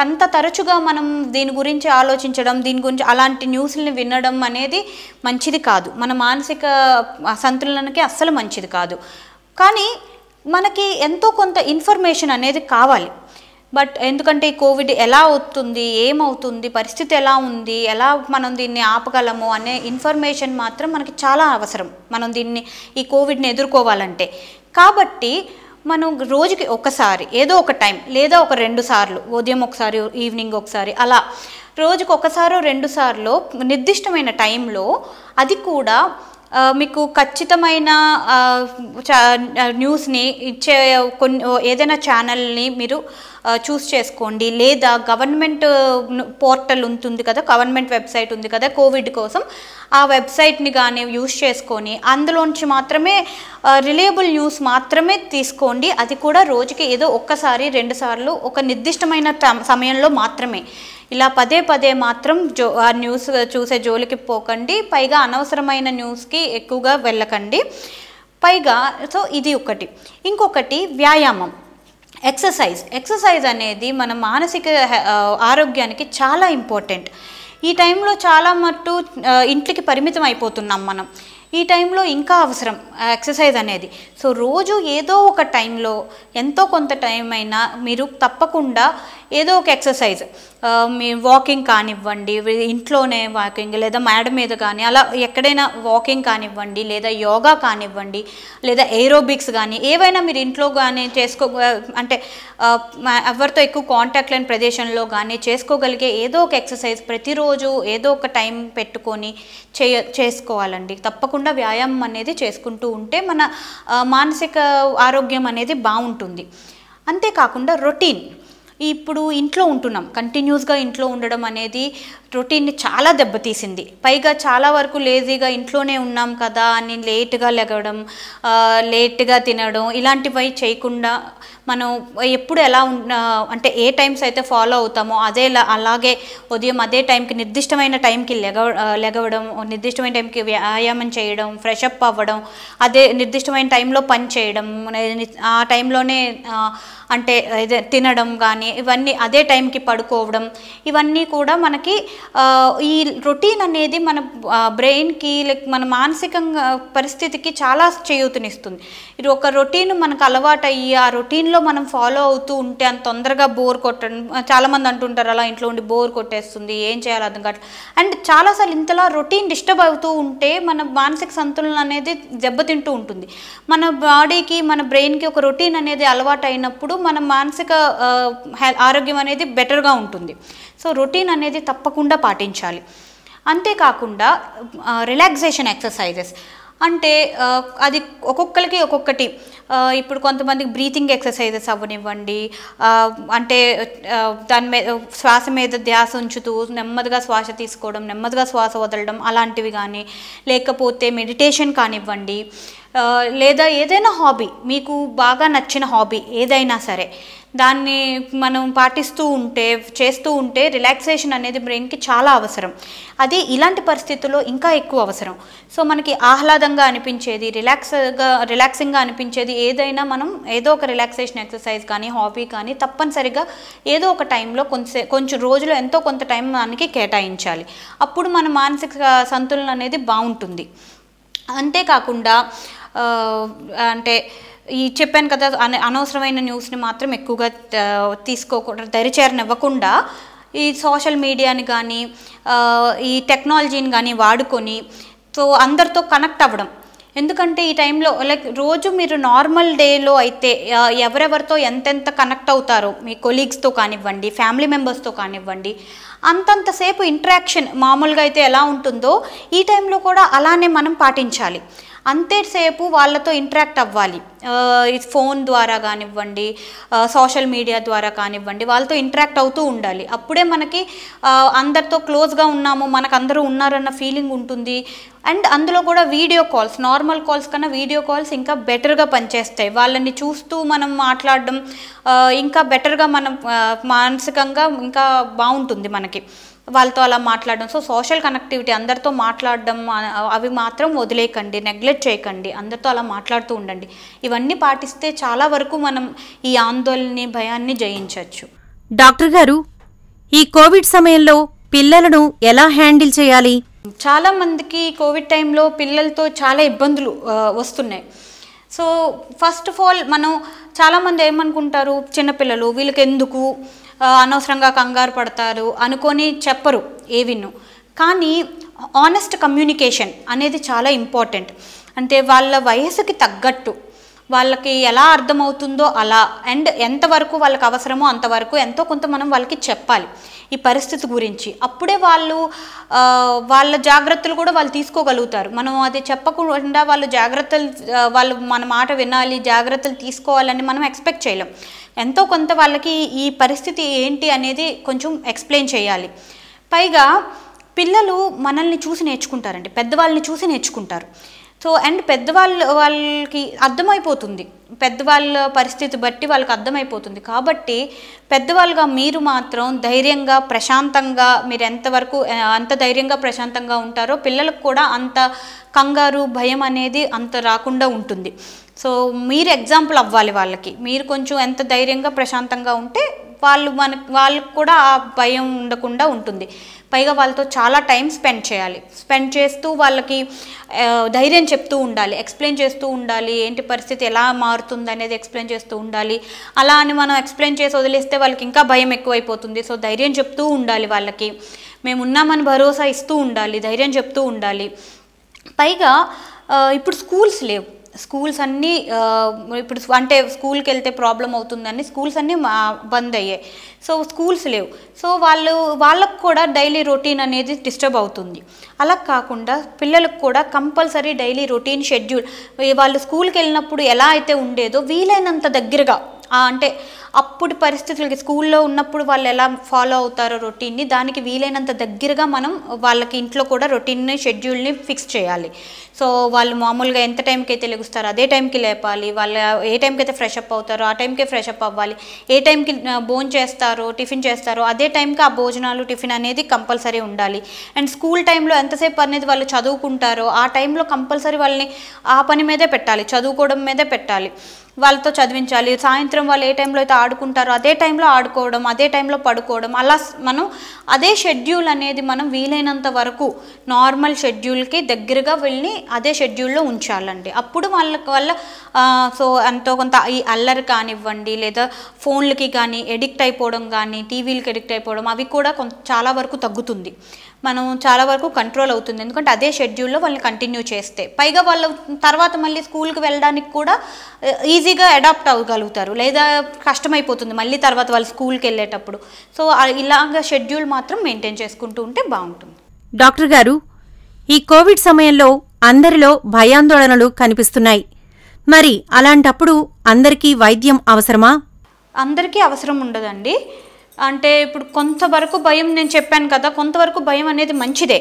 తంత తరచుగా మనం దీని గురించి ఆలోచించడం దీని గురించి అలాంటి న్యూస్ని వినడం అనేది మంచిది కాదు మన మానసిక సంతులనకి అస్సలు మంచిది కాదు కానీ మనకి ఎంతో కొంత ఇన్ఫర్మేషన్ అనేది కావాలి బట్ ఎందుకంటే ఈ కోవిడ్ ఎలా అవుతుంది ఏమవుతుంది పరిస్థితి ఎలా ఉంది ఎలా మనం దీన్ని ఆపగలము అనే ఇన్ఫర్మేషన్ మాత్రం మనకి చాలా అవసరం మనం దీన్ని ఈ కోవిడ్ని ఎదుర్కోవాలంటే కాబట్టి మనం రోజుకి ఒకసారి ఏదో ఒక టైం లేదా ఒక రెండు సార్లు ఉదయం ఒకసారి ఈవినింగ్ ఒకసారి అలా రోజుకు ఒకసారో రెండు సార్లు నిర్దిష్టమైన టైంలో అది కూడా మీకు ఖచ్చితమైన న్యూస్ని ఇచ్చే కొన్ని ఏదైనా ఛానల్ని మీరు చూస్ చేసుకోండి లేదా గవర్నమెంట్ పోర్టల్ ఉంటుంది కదా గవర్నమెంట్ వెబ్సైట్ ఉంది కదా కోవిడ్ కోసం ఆ వెబ్సైట్ని కానీ యూస్ చేసుకొని అందులోంచి మాత్రమే రిలయబుల్ న్యూస్ మాత్రమే తీసుకోండి అది కూడా రోజుకి ఏదో ఒక్కసారి రెండుసార్లు ఒక నిర్దిష్టమైన సమయంలో మాత్రమే ఇలా పదే పదే మాత్రం జో ఆ న్యూస్ చూసే జోలికి పోకండి పైగా అనవసరమైన న్యూస్కి ఎక్కువగా వెళ్ళకండి పైగా సో ఇది ఒకటి ఇంకొకటి వ్యాయామం ఎక్సర్సైజ్ ఎక్సర్సైజ్ అనేది మన మానసిక ఆరోగ్యానికి చాలా ఇంపార్టెంట్ ఈ టైంలో చాలా మట్టు ఇంటికి పరిమితం అయిపోతున్నాం మనం ఈ టైంలో ఇంకా అవసరం ఎక్సర్సైజ్ అనేది సో రోజు ఏదో ఒక టైంలో ఎంతో కొంత టైం అయినా మీరు తప్పకుండా ఏదో ఒక ఎక్సర్సైజ్ మీ వాకింగ్ కానివ్వండి ఇంట్లోనే వాకింగ్ లేదా మేడ మీద కానీ అలా ఎక్కడైనా వాకింగ్ కానివ్వండి లేదా యోగా కానివ్వండి లేదా ఎయిరోబిక్స్ కానీ ఏవైనా మీరు ఇంట్లో కానీ చేసుకో అంటే ఎవరితో ఎక్కువ కాంటాక్ట్ లేని ప్రదేశంలో కానీ చేసుకోగలిగే ఏదో ఒక ఎక్సర్సైజ్ ప్రతిరోజు ఏదో ఒక టైం పెట్టుకొని చేయ చేసుకోవాలండి తప్పకుండా వ్యాయామం అనేది చేసుకుంటూ ఉంటే మన మానసిక ఆరోగ్యం అనేది బాగుంటుంది అంతేకాకుండా రొటీన్ ఇప్పుడు ఇంట్లో ఉంటున్నాం కంటిన్యూస్గా ఇంట్లో ఉండడం అనేది రొటీన్ని చాలా దెబ్బతీసింది పైగా చాలా వరకు లేజీగా ఇంట్లోనే ఉన్నాం కదా అని లేట్గా లెగడం లేట్గా తినడం ఇలాంటివి చేయకుండా మనం ఎప్పుడు ఎలా అంటే ఏ టైమ్స్ అయితే ఫాలో అవుతామో అదే అలాగే ఉదయం అదే టైంకి నిర్దిష్టమైన టైంకి లెగ లెగవడం నిర్దిష్టమైన టైంకి వ్యాయామం చేయడం ఫ్రెషప్ అవ్వడం అదే నిర్దిష్టమైన టైంలో పని చేయడం ఆ టైంలోనే అంటే తినడం కానీ ఇవన్నీ అదే టైంకి పడుకోవడం ఇవన్నీ కూడా మనకి ఈ రొటీన్ అనేది మన బ్రెయిన్కి లైక్ మన మానసికంగా పరిస్థితికి చాలా చేయూతనిస్తుంది ఇది ఒక రొటీన్ మనకు అలవాటు అయ్యి ఆ రొటీన్లో మనం ఫాలో అవుతూ ఉంటే అంత తొందరగా బోర్ కొట్టడం చాలామంది అంటుంటారు అలా ఇంట్లో ఉండి బోర్ కొట్టేస్తుంది ఏం చేయాలి అర్థం కావట్లేదు అండ్ చాలాసార్లు ఇంతలా రొటీన్ డిస్టర్బ్ అవుతూ ఉంటే మన మానసిక సంతులన అనేది దెబ్బతింటూ ఉంటుంది మన బాడీకి మన బ్రెయిన్కి ఒక రొటీన్ అనేది అలవాటు అయినప్పుడు మన మానసిక ఆరోగ్యం అనేది బెటర్గా ఉంటుంది సో రొటీన్ అనేది తప్పకుండా పాటించాలి అంతేకాకుండా రిలాక్సేషన్ ఎక్సర్సైజెస్ అంటే అది ఒక్కొక్కరికి ఒక్కొక్కటి ఇప్పుడు కొంతమందికి బ్రీతింగ్ ఎక్సర్సైజెస్ అవ్వనివ్వండి అంటే దాని మీద శ్వాస మీద ధ్యాస ఉంచుతూ నెమ్మదిగా శ్వాస తీసుకోవడం నెమ్మదిగా శ్వాస వదలడం అలాంటివి కానీ లేకపోతే మెడిటేషన్ కానివ్వండి లేదా ఏదైనా హాబీ మీకు బాగా నచ్చిన హాబీ ఏదైనా సరే దాన్ని మనం పాటిస్తూ ఉంటే చేస్తూ ఉంటే రిలాక్సేషన్ అనేది బ్రెయిన్కి చాలా అవసరం అది ఇలాంటి పరిస్థితుల్లో ఇంకా ఎక్కువ అవసరం సో మనకి ఆహ్లాదంగా అనిపించేది రిలాక్స్గా రిలాక్సింగ్గా అనిపించేది ఏదైనా మనం ఏదో ఒక రిలాక్సేషన్ ఎక్సర్సైజ్ కానీ హాబీ కానీ తప్పనిసరిగా ఏదో ఒక టైంలో కొంచెం కొంచెం రోజులు ఎంతో కొంత టైం మనకి కేటాయించాలి అప్పుడు మన మానసిక సంతులన అనేది బాగుంటుంది అంతేకాకుండా అంటే ఈ చెప్పాను కదా అనవసరమైన న్యూస్ని మాత్రం ఎక్కువగా తీసుకోకుండా దరిచేరనివ్వకుండా ఈ సోషల్ మీడియాని కానీ ఈ టెక్నాలజీని కానీ వాడుకొని సో అందరితో కనెక్ట్ అవ్వడం ఎందుకంటే ఈ టైంలో లైక్ రోజు మీరు నార్మల్ డేలో అయితే ఎవరెవరితో ఎంతెంత కనెక్ట్ అవుతారో మీ కొలీగ్స్తో కానివ్వండి ఫ్యామిలీ మెంబర్స్తో కానివ్వండి అంతంతసేపు ఇంట్రాక్షన్ మామూలుగా అయితే ఎలా ఉంటుందో ఈ టైంలో కూడా అలానే మనం పాటించాలి అంతేసేపు వాళ్ళతో ఇంటరాక్ట్ అవ్వాలి ఫోన్ ద్వారా కానివ్వండి సోషల్ మీడియా ద్వారా కానివ్వండి వాళ్ళతో ఇంటరాక్ట్ అవుతూ ఉండాలి అప్పుడే మనకి అందరితో క్లోజ్గా ఉన్నాము మనకు అందరూ ఉన్నారన్న ఫీలింగ్ ఉంటుంది అండ్ అందులో కూడా వీడియో కాల్స్ నార్మల్ కాల్స్ కన్నా వీడియో కాల్స్ ఇంకా బెటర్గా పనిచేస్తాయి వాళ్ళని చూస్తూ మనం మాట్లాడడం ఇంకా బెటర్గా మనం మానసికంగా ఇంకా బాగుంటుంది మనకి వాళ్ళతో అలా మాట్లాడడం సో సోషల్ కనెక్టివిటీ అందరితో మాట్లాడడం అవి మాత్రం వదిలేయకండి నెగ్లెక్ట్ చేయకండి అందరితో అలా మాట్లాడుతూ ఉండండి ఇవన్నీ పాటిస్తే చాలా వరకు మనం ఈ ఆందోళనని భయాన్ని జయించవచ్చు డాక్టర్ గారు ఈ కోవిడ్ సమయంలో పిల్లలను ఎలా హ్యాండిల్ చేయాలి చాలా మందికి కోవిడ్ టైంలో పిల్లలతో చాలా ఇబ్బందులు వస్తున్నాయి సో ఫస్ట్ ఆఫ్ ఆల్ మనం చాలామంది ఏమనుకుంటారు చిన్నపిల్లలు వీళ్ళకి ఎందుకు అనవసరంగా కంగారు పడతారు అనుకొని చెప్పరు ఏవిన్ను కానీ ఆనెస్ట్ కమ్యూనికేషన్ అనేది చాలా ఇంపార్టెంట్ అంటే వాళ్ళ వయసుకి తగ్గట్టు వాళ్ళకి ఎలా అర్థమవుతుందో అలా అండ్ ఎంతవరకు వాళ్ళకి అవసరమో అంతవరకు ఎంతో కొంత మనం వాళ్ళకి చెప్పాలి ఈ పరిస్థితి గురించి అప్పుడే వాళ్ళు వాళ్ళ జాగ్రత్తలు కూడా వాళ్ళు తీసుకోగలుగుతారు మనం అది చెప్పకుండా వాళ్ళు జాగ్రత్తలు వాళ్ళు మన మాట వినాలి జాగ్రత్తలు తీసుకోవాలని మనం ఎక్స్పెక్ట్ చేయలేం ఎంతో కొంత వాళ్ళకి ఈ పరిస్థితి ఏంటి అనేది కొంచెం ఎక్స్ప్లెయిన్ చేయాలి పైగా పిల్లలు మనల్ని చూసి నేర్చుకుంటారండి పెద్దవాళ్ళని చూసి నేర్చుకుంటారు సో అండ్ పెద్దవాళ్ళు వాళ్ళకి అర్థమైపోతుంది పెద్దవాళ్ళ పరిస్థితి బట్టి వాళ్ళకి అర్థమైపోతుంది కాబట్టి పెద్దవాళ్ళుగా మీరు మాత్రం ధైర్యంగా ప్రశాంతంగా మీరు ఎంతవరకు అంత ధైర్యంగా ప్రశాంతంగా ఉంటారో పిల్లలకు కూడా అంత కంగారు భయం అనేది అంత రాకుండా ఉంటుంది సో మీరు ఎగ్జాంపుల్ అవ్వాలి వాళ్ళకి మీరు కొంచెం ఎంత ధైర్యంగా ప్రశాంతంగా ఉంటే వాళ్ళు మన వాళ్ళకు కూడా ఆ భయం ఉండకుండా ఉంటుంది పైగా వాళ్ళతో చాలా టైం స్పెండ్ చేయాలి స్పెండ్ చేస్తూ వాళ్ళకి ధైర్యం చెప్తూ ఉండాలి ఎక్స్ప్లెయిన్ చేస్తూ ఉండాలి ఏంటి పరిస్థితి ఎలా మారుతుంది అనేది ఎక్స్ప్లెయిన్ చేస్తూ ఉండాలి అలా అని మనం ఎక్స్ప్లెయిన్ చేసి వదిలేస్తే వాళ్ళకి ఇంకా భయం ఎక్కువైపోతుంది సో ధైర్యం చెప్తూ ఉండాలి వాళ్ళకి మేమున్నామని భరోసా ఇస్తూ ఉండాలి ధైర్యం చెప్తూ ఉండాలి పైగా ఇప్పుడు స్కూల్స్ లేవు స్కూల్స్ అన్నీ ఇప్పుడు అంటే స్కూల్కి వెళ్తే ప్రాబ్లం అవుతుందని స్కూల్స్ అన్నీ బంద్ అయ్యాయి సో స్కూల్స్ లేవు సో వాళ్ళు వాళ్ళకు కూడా డైలీ రొటీన్ అనేది డిస్టర్బ్ అవుతుంది అలా కాకుండా పిల్లలకు కూడా కంపల్సరీ డైలీ రొటీన్ షెడ్యూల్ వాళ్ళు స్కూల్కి వెళ్ళినప్పుడు ఎలా అయితే ఉండేదో వీలైనంత దగ్గరగా అంటే అప్పుడు పరిస్థితులకి స్కూల్లో ఉన్నప్పుడు వాళ్ళు ఎలా ఫాలో అవుతారో రొటీన్ని దానికి వీలైనంత దగ్గరగా మనం వాళ్ళకి ఇంట్లో కూడా రొటీన్ని షెడ్యూల్ని ఫిక్స్ చేయాలి సో వాళ్ళు మామూలుగా ఎంత టైంకి అయితే లెగుస్తారో అదే టైంకి లేపాలి వాళ్ళు ఏ టైంకి అయితే ఫ్రెష్ అప్ అవుతారో ఆ టైంకే ఫ్రెష్ అప్ అవ్వాలి ఏ టైంకి భోజనం చేస్తారో టిఫిన్ చేస్తారో అదే టైంకి ఆ భోజనాలు టిఫిన్ అనేది కంపల్సరీ ఉండాలి అండ్ స్కూల్ టైంలో ఎంత ఎంతసేపు అనేది వాళ్ళు చదువుకుంటారో ఆ టైంలో కంపల్సరీ వాళ్ళని ఆ పని మీదే పెట్టాలి చదువుకోవడం మీదే పెట్టాలి వాళ్ళతో చదివించాలి సాయంత్రం వాళ్ళు ఏ టైంలో అయితే ఆడుకుంటారో అదే టైంలో ఆడుకోవడం అదే టైంలో పడుకోవడం అలా మనం అదే షెడ్యూల్ అనేది మనం వీలైనంత వరకు నార్మల్ షెడ్యూల్కి దగ్గరగా వెళ్ళి అదే షెడ్యూల్లో ఉంచాలండి అప్పుడు వాళ్ళకి వల్ల సో ఎంతో కొంత ఈ అల్లరి కానివ్వండి లేదా ఫోన్లకి కానీ ఎడిక్ట్ అయిపోవడం కానీ టీవీలకి ఎడిక్ట్ అయిపోవడం అవి కూడా కొంత చాలా వరకు తగ్గుతుంది మనం చాలా వరకు కంట్రోల్ అవుతుంది ఎందుకంటే అదే షెడ్యూల్లో వాళ్ళని కంటిన్యూ చేస్తే పైగా వాళ్ళ తర్వాత మళ్ళీ స్కూల్కి వెళ్ళడానికి కూడా ఈజీగా అడాప్ట్ అవ్వగలుగుతారు లేదా కష్టమైపోతుంది మళ్ళీ తర్వాత వాళ్ళు స్కూల్కి వెళ్ళేటప్పుడు సో ఇలాగ షెడ్యూల్ మాత్రం మెయింటైన్ చేసుకుంటూ ఉంటే బాగుంటుంది డాక్టర్ గారు ఈ కోవిడ్ సమయంలో అందరిలో భయాందోళనలు కనిపిస్తున్నాయి మరి అలాంటప్పుడు అందరికీ వైద్యం అవసరమా అందరికీ అవసరం ఉండదండి అంటే ఇప్పుడు కొంతవరకు భయం నేను చెప్పాను కదా కొంతవరకు భయం అనేది మంచిదే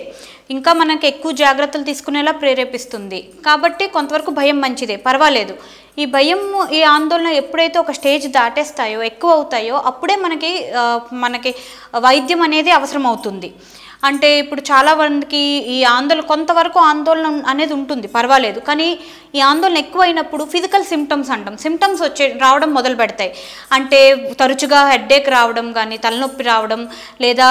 ఇంకా మనకు ఎక్కువ జాగ్రత్తలు తీసుకునేలా ప్రేరేపిస్తుంది కాబట్టి కొంతవరకు భయం మంచిదే పర్వాలేదు ఈ భయం ఈ ఆందోళన ఎప్పుడైతే ఒక స్టేజ్ దాటేస్తాయో ఎక్కువ అవుతాయో అప్పుడే మనకి మనకి వైద్యం అనేది అవసరం అవుతుంది అంటే ఇప్పుడు చాలా మందికి ఈ ఆందోళన కొంతవరకు ఆందోళన అనేది ఉంటుంది పర్వాలేదు కానీ ఈ ఆందోళన ఎక్కువైనప్పుడు ఫిజికల్ సిమ్టమ్స్ అంటాం సిమ్టమ్స్ వచ్చే రావడం మొదలు పెడతాయి అంటే తరచుగా హెడ్ఏక్ రావడం కానీ తలనొప్పి రావడం లేదా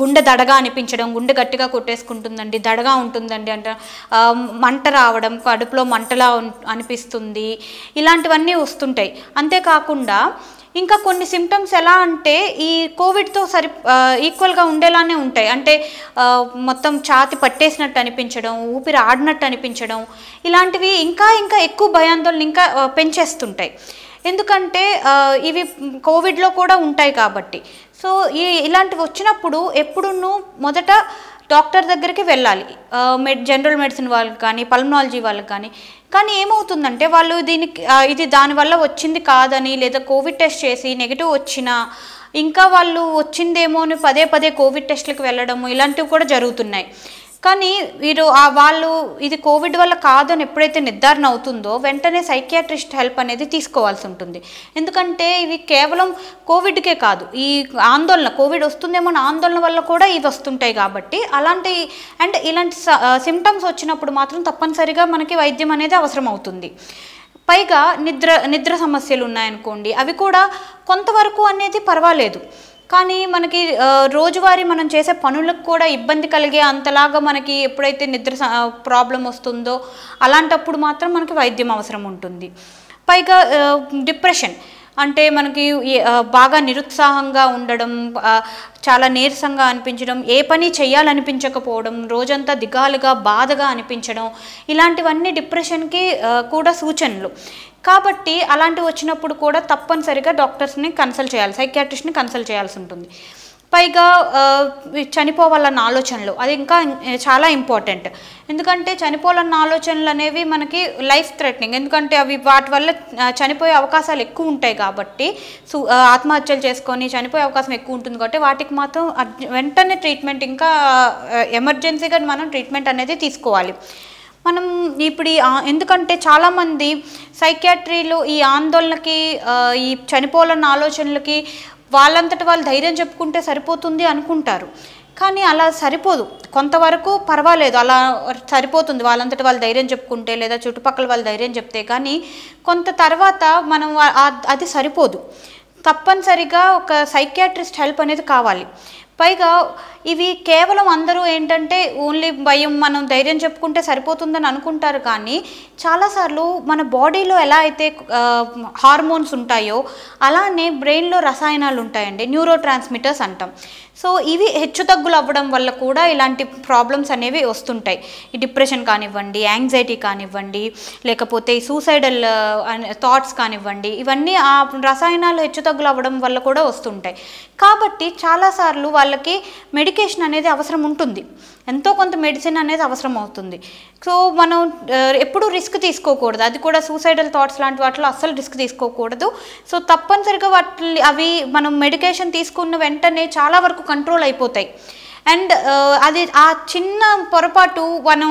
గుండె దడగా అనిపించడం గుండె గట్టిగా కొట్టేసుకుంటుందండి దడగా ఉంటుందండి అంటే మంట రావడం కడుపులో మంటలా అనిపిస్తుంది ఇలాంటివన్నీ వస్తుంటాయి అంతేకాకుండా ఇంకా కొన్ని సిమ్టమ్స్ ఎలా అంటే ఈ కోవిడ్తో సరి ఈక్వల్గా ఉండేలానే ఉంటాయి అంటే మొత్తం ఛాతి పట్టేసినట్టు అనిపించడం ఊపిరి ఆడినట్టు అనిపించడం ఇలాంటివి ఇంకా ఇంకా ఎక్కువ భయాందోళన ఇంకా పెంచేస్తుంటాయి ఎందుకంటే ఇవి కోవిడ్లో కూడా ఉంటాయి కాబట్టి సో ఈ ఇలాంటివి వచ్చినప్పుడు ఎప్పుడునూ మొదట డాక్టర్ దగ్గరికి వెళ్ళాలి మెడ్ జనరల్ మెడిసిన్ వాళ్ళకి కానీ పల్మనాలజీ వాళ్ళకి కానీ కానీ ఏమవుతుందంటే వాళ్ళు దీనికి ఇది దానివల్ల వచ్చింది కాదని లేదా కోవిడ్ టెస్ట్ చేసి నెగిటివ్ వచ్చినా ఇంకా వాళ్ళు వచ్చిందేమో అని పదే పదే కోవిడ్ టెస్ట్లకు వెళ్ళడము ఇలాంటివి కూడా జరుగుతున్నాయి కానీ వీరు ఆ వాళ్ళు ఇది కోవిడ్ వల్ల కాదని ఎప్పుడైతే నిర్ధారణ అవుతుందో వెంటనే సైకియాట్రిస్ట్ హెల్ప్ అనేది తీసుకోవాల్సి ఉంటుంది ఎందుకంటే ఇవి కేవలం కోవిడ్కే కాదు ఈ ఆందోళన కోవిడ్ వస్తుందేమో ఆందోళన వల్ల కూడా ఇవి వస్తుంటాయి కాబట్టి అలాంటి అండ్ ఇలాంటి సిమ్టమ్స్ వచ్చినప్పుడు మాత్రం తప్పనిసరిగా మనకి వైద్యం అనేది అవసరం అవుతుంది పైగా నిద్ర నిద్ర సమస్యలు ఉన్నాయనుకోండి అవి కూడా కొంతవరకు అనేది పర్వాలేదు కానీ మనకి రోజువారీ మనం చేసే పనులకు కూడా ఇబ్బంది కలిగే అంతలాగా మనకి ఎప్పుడైతే నిద్ర ప్రాబ్లం వస్తుందో అలాంటప్పుడు మాత్రం మనకి వైద్యం అవసరం ఉంటుంది పైగా డిప్రెషన్ అంటే మనకి బాగా నిరుత్సాహంగా ఉండడం చాలా నీరసంగా అనిపించడం ఏ పని చేయాలనిపించకపోవడం రోజంతా దిగాలుగా బాధగా అనిపించడం ఇలాంటివన్నీ డిప్రెషన్కి కూడా సూచనలు కాబట్టి అలాంటివి వచ్చినప్పుడు కూడా తప్పనిసరిగా డాక్టర్స్ని కన్సల్ట్ చేయాలి సైకాట్రిస్ట్ని కన్సల్ట్ చేయాల్సి ఉంటుంది పైగా చనిపోవాలన్న ఆలోచనలు అది ఇంకా చాలా ఇంపార్టెంట్ ఎందుకంటే చనిపోవాలన్న ఆలోచనలు అనేవి మనకి లైఫ్ థ్రెటనింగ్ ఎందుకంటే అవి వాటి వల్ల చనిపోయే అవకాశాలు ఎక్కువ ఉంటాయి కాబట్టి ఆత్మహత్యలు చేసుకొని చనిపోయే అవకాశం ఎక్కువ ఉంటుంది కాబట్టి వాటికి మాత్రం వెంటనే ట్రీట్మెంట్ ఇంకా ఎమర్జెన్సీగా మనం ట్రీట్మెంట్ అనేది తీసుకోవాలి మనం ఇప్పుడు ఎందుకంటే చాలామంది సైకియాట్రీలు ఈ ఆందోళనకి ఈ చనిపోవాలన్న ఆలోచనలకి వాళ్ళంతటి వాళ్ళు ధైర్యం చెప్పుకుంటే సరిపోతుంది అనుకుంటారు కానీ అలా సరిపోదు కొంతవరకు పర్వాలేదు అలా సరిపోతుంది వాళ్ళంతటి వాళ్ళు ధైర్యం చెప్పుకుంటే లేదా చుట్టుపక్కల వాళ్ళు ధైర్యం చెప్తే కానీ కొంత తర్వాత మనం అది సరిపోదు తప్పనిసరిగా ఒక సైకియాట్రిస్ట్ హెల్ప్ అనేది కావాలి పైగా ఇవి కేవలం అందరూ ఏంటంటే ఓన్లీ భయం మనం ధైర్యం చెప్పుకుంటే సరిపోతుందని అనుకుంటారు కానీ చాలాసార్లు మన బాడీలో ఎలా అయితే హార్మోన్స్ ఉంటాయో అలానే బ్రెయిన్లో రసాయనాలు ఉంటాయండి న్యూరో ట్రాన్స్మిటర్స్ అంటాం సో ఇవి హెచ్చుతగ్గులు అవ్వడం వల్ల కూడా ఇలాంటి ప్రాబ్లమ్స్ అనేవి వస్తుంటాయి ఈ డిప్రెషన్ కానివ్వండి యాంగ్జైటీ కానివ్వండి లేకపోతే సూసైడల్ థాట్స్ కానివ్వండి ఇవన్నీ ఆ రసాయనాలు హెచ్చుతగ్గులు అవ్వడం వల్ల కూడా వస్తుంటాయి కాబట్టి చాలాసార్లు వాళ్ళకి మెడికల్ మెడికేషన్ అనేది అవసరం ఉంటుంది ఎంతో కొంత మెడిసిన్ అనేది అవసరం అవుతుంది సో మనం ఎప్పుడూ రిస్క్ తీసుకోకూడదు అది కూడా సూసైడల్ థాట్స్ లాంటి వాటిలో అస్సలు రిస్క్ తీసుకోకూడదు సో తప్పనిసరిగా వాటి అవి మనం మెడికేషన్ తీసుకున్న వెంటనే చాలా వరకు కంట్రోల్ అయిపోతాయి అండ్ అది ఆ చిన్న పొరపాటు మనం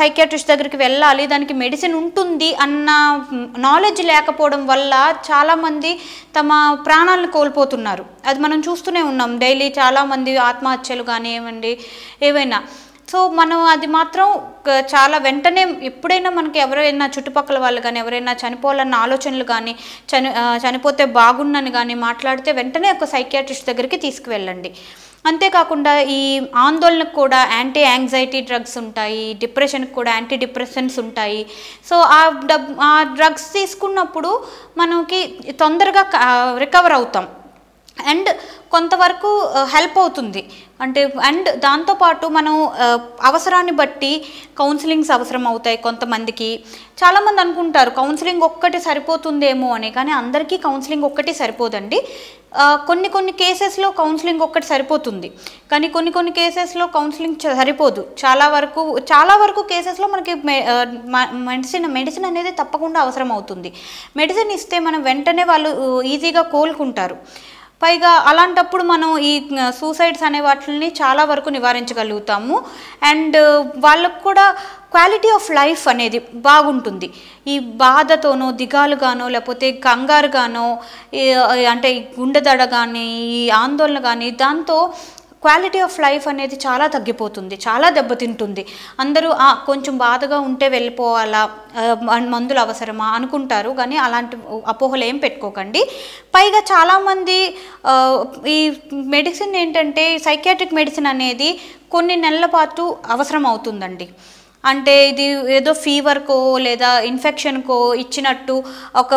సైకియాట్రిస్ట్ దగ్గరికి వెళ్ళాలి దానికి మెడిసిన్ ఉంటుంది అన్న నాలెడ్జ్ లేకపోవడం వల్ల చాలామంది తమ ప్రాణాలను కోల్పోతున్నారు అది మనం చూస్తూనే ఉన్నాం డైలీ చాలామంది ఆత్మహత్యలు కానీ ఏమండి ఏవైనా సో మనం అది మాత్రం చాలా వెంటనే ఎప్పుడైనా మనకి ఎవరైనా చుట్టుపక్కల వాళ్ళు కానీ ఎవరైనా చనిపోవాలన్న ఆలోచనలు కానీ చని చనిపోతే బాగుండని కానీ మాట్లాడితే వెంటనే ఒక సైకియాట్రిస్ట్ దగ్గరికి తీసుకువెళ్ళండి అంతేకాకుండా ఈ ఆందోళనకు కూడా యాంటీ యాంగ్జైటీ డ్రగ్స్ ఉంటాయి డిప్రెషన్కి కూడా యాంటీ డిప్రెషన్స్ ఉంటాయి సో ఆ డబ్ ఆ డ్రగ్స్ తీసుకున్నప్పుడు మనకి తొందరగా రికవర్ అవుతాం అండ్ కొంతవరకు హెల్ప్ అవుతుంది అంటే అండ్ దాంతోపాటు మనం అవసరాన్ని బట్టి కౌన్సిలింగ్స్ అవసరం అవుతాయి కొంతమందికి చాలామంది అనుకుంటారు కౌన్సిలింగ్ ఒక్కటి సరిపోతుందేమో అని కానీ అందరికీ కౌన్సిలింగ్ ఒక్కటి సరిపోదండి కొన్ని కొన్ని కేసెస్లో కౌన్సిలింగ్ ఒక్కటి సరిపోతుంది కానీ కొన్ని కొన్ని కేసెస్లో కౌన్సిలింగ్ సరిపోదు చాలా వరకు చాలా వరకు కేసెస్లో మనకి మెడిసిన్ మెడిసిన్ అనేది తప్పకుండా అవసరం అవుతుంది మెడిసిన్ ఇస్తే మనం వెంటనే వాళ్ళు ఈజీగా కోలుకుంటారు పైగా అలాంటప్పుడు మనం ఈ సూసైడ్స్ అనే వాటిని చాలా వరకు నివారించగలుగుతాము అండ్ వాళ్ళకు కూడా క్వాలిటీ ఆఫ్ లైఫ్ అనేది బాగుంటుంది ఈ బాధతోనో దిగాలుగానో లేకపోతే కంగారుగానో అంటే గుండెదడ కానీ ఈ ఆందోళన కానీ దాంతో క్వాలిటీ ఆఫ్ లైఫ్ అనేది చాలా తగ్గిపోతుంది చాలా దెబ్బతింటుంది అందరూ కొంచెం బాధగా ఉంటే వెళ్ళిపోవాలా మందులు అవసరమా అనుకుంటారు కానీ అలాంటి అపోహలు ఏం పెట్టుకోకండి పైగా చాలామంది ఈ మెడిసిన్ ఏంటంటే సైకాట్రిక్ మెడిసిన్ అనేది కొన్ని నెలల పాటు అవసరం అవుతుందండి అంటే ఇది ఏదో ఫీవర్కో లేదా ఇన్ఫెక్షన్కో ఇచ్చినట్టు ఒక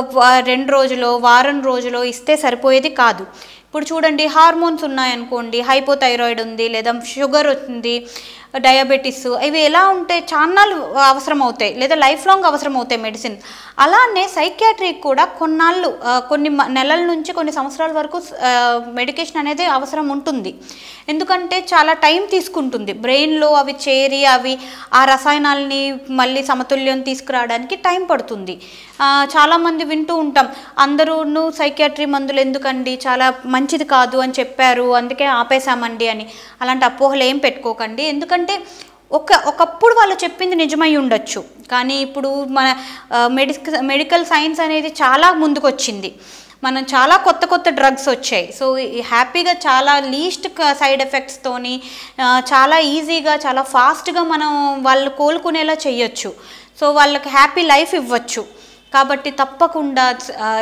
రెండు రోజులో వారం రోజులో ఇస్తే సరిపోయేది కాదు ఇప్పుడు చూడండి హార్మోన్స్ ఉన్నాయనుకోండి హైపోథైరాయిడ్ ఉంది లేదా షుగర్ ఉంది డయాబెటీస్ ఇవి ఎలా ఉంటే చాన్నాలు అవసరం అవుతాయి లేదా లైఫ్ లాంగ్ అవసరం అవుతాయి మెడిసిన్ అలానే సైకాట్రిక్ కూడా కొన్నాళ్ళు కొన్ని నెలల నుంచి కొన్ని సంవత్సరాల వరకు మెడికేషన్ అనేది అవసరం ఉంటుంది ఎందుకంటే చాలా టైం తీసుకుంటుంది బ్రెయిన్లో అవి చేరి అవి ఆ రసాయనాలని మళ్ళీ సమతుల్యం తీసుకురావడానికి టైం పడుతుంది చాలామంది వింటూ ఉంటాం అందరూ సైకాట్రీ మందులు ఎందుకండి చాలా మంచిది కాదు అని చెప్పారు అందుకే ఆపేశామండి అని అలాంటి అపోహలు ఏం పెట్టుకోకండి ఎందుకంటే ఎందుకంటే ఒక ఒకప్పుడు వాళ్ళు చెప్పింది నిజమై ఉండొచ్చు కానీ ఇప్పుడు మన మెడిక మెడికల్ సైన్స్ అనేది చాలా ముందుకొచ్చింది మనం చాలా కొత్త కొత్త డ్రగ్స్ వచ్చాయి సో హ్యాపీగా చాలా లీస్ట్ సైడ్ ఎఫెక్ట్స్తోని చాలా ఈజీగా చాలా ఫాస్ట్గా మనం వాళ్ళు కోలుకునేలా చేయొచ్చు సో వాళ్ళకి హ్యాపీ లైఫ్ ఇవ్వచ్చు కాబట్టి తప్పకుండా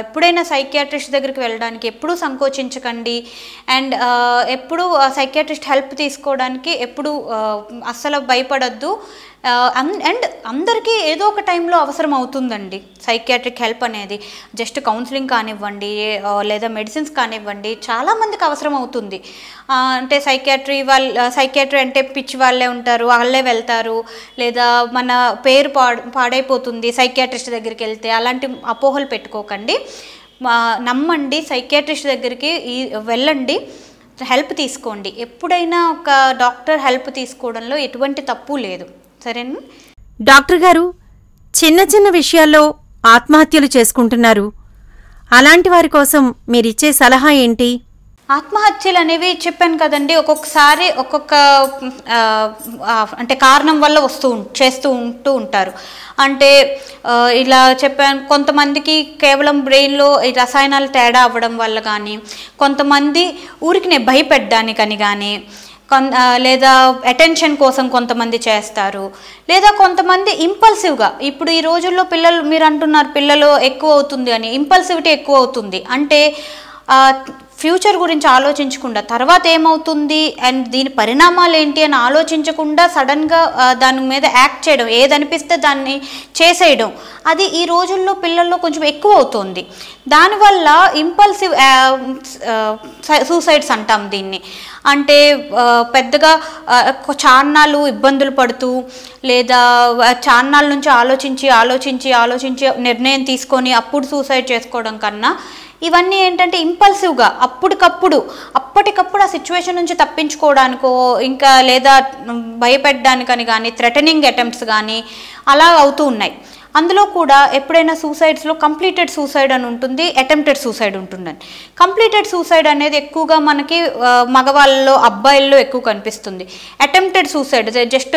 ఎప్పుడైనా సైకియాట్రిస్ట్ దగ్గరికి వెళ్ళడానికి ఎప్పుడూ సంకోచించకండి అండ్ ఎప్పుడూ సైకియాట్రిస్ట్ హెల్ప్ తీసుకోవడానికి ఎప్పుడూ అస్సలు భయపడద్దు అండ్ అందరికీ ఏదో ఒక టైంలో అవసరం అవుతుందండి సైకియాట్రిక్ హెల్ప్ అనేది జస్ట్ కౌన్సిలింగ్ కానివ్వండి లేదా మెడిసిన్స్ కానివ్వండి చాలామందికి అవసరం అవుతుంది అంటే సైకియాట్రీ వాళ్ళ సైకియాట్రీ అంటే పిచ్చి వాళ్ళే ఉంటారు వాళ్ళే వెళ్తారు లేదా మన పేరు పాడైపోతుంది సైకియాట్రిస్ట్ దగ్గరికి వెళ్తే అలాంటి అపోహలు పెట్టుకోకండి నమ్మండి సైకియాట్రిస్ట్ దగ్గరికి వెళ్ళండి హెల్ప్ తీసుకోండి ఎప్పుడైనా ఒక డాక్టర్ హెల్ప్ తీసుకోవడంలో ఎటువంటి తప్పు లేదు సరేనా డాక్టర్ గారు చిన్న చిన్న విషయాల్లో ఆత్మహత్యలు చేసుకుంటున్నారు అలాంటి వారి కోసం మీరిచ్చే సలహా ఏంటి ఆత్మహత్యలు అనేవి చెప్పాను కదండి ఒక్కొక్కసారి ఒక్కొక్క అంటే కారణం వల్ల వస్తూ చేస్తూ ఉంటూ ఉంటారు అంటే ఇలా చెప్పాను కొంతమందికి కేవలం బ్రెయిన్లో ఈ రసాయనాలు తేడా అవ్వడం వల్ల కానీ కొంతమంది ఊరికినే భయపెట్టడానికని కానీ లేదా అటెన్షన్ కోసం కొంతమంది చేస్తారు లేదా కొంతమంది ఇంపల్సివ్గా ఇప్పుడు ఈ రోజుల్లో పిల్లలు మీరు అంటున్నారు పిల్లలు ఎక్కువ అవుతుంది అని ఇంపల్సివిటీ ఎక్కువ అవుతుంది అంటే ఫ్యూచర్ గురించి ఆలోచించకుండా తర్వాత ఏమవుతుంది అండ్ దీని పరిణామాలు ఏంటి అని ఆలోచించకుండా సడన్గా దాని మీద యాక్ట్ చేయడం ఏదనిపిస్తే దాన్ని చేసేయడం అది ఈ రోజుల్లో పిల్లల్లో కొంచెం ఎక్కువ అవుతుంది దానివల్ల ఇంపల్సివ్ సూసైడ్స్ అంటాం దీన్ని అంటే పెద్దగా చాన్నాలు ఇబ్బందులు పడుతూ లేదా చాన్నాల నుంచి ఆలోచించి ఆలోచించి ఆలోచించి నిర్ణయం తీసుకొని అప్పుడు సూసైడ్ చేసుకోవడం కన్నా ఇవన్నీ ఏంటంటే ఇంపల్సివ్గా అప్పటికప్పుడు అప్పటికప్పుడు ఆ సిచ్యువేషన్ నుంచి తప్పించుకోవడానికో ఇంకా లేదా భయపెట్టడానికని కానీ థ్రెటనింగ్ అటెంప్ట్స్ కానీ అలా అవుతూ ఉన్నాయి అందులో కూడా ఎప్పుడైనా సూసైడ్స్లో కంప్లీటెడ్ సూసైడ్ అని ఉంటుంది అటెంప్టెడ్ సూసైడ్ ఉంటుందని కంప్లీటెడ్ సూసైడ్ అనేది ఎక్కువగా మనకి మగవాళ్ళలో అబ్బాయిల్లో ఎక్కువ కనిపిస్తుంది attempted suicide just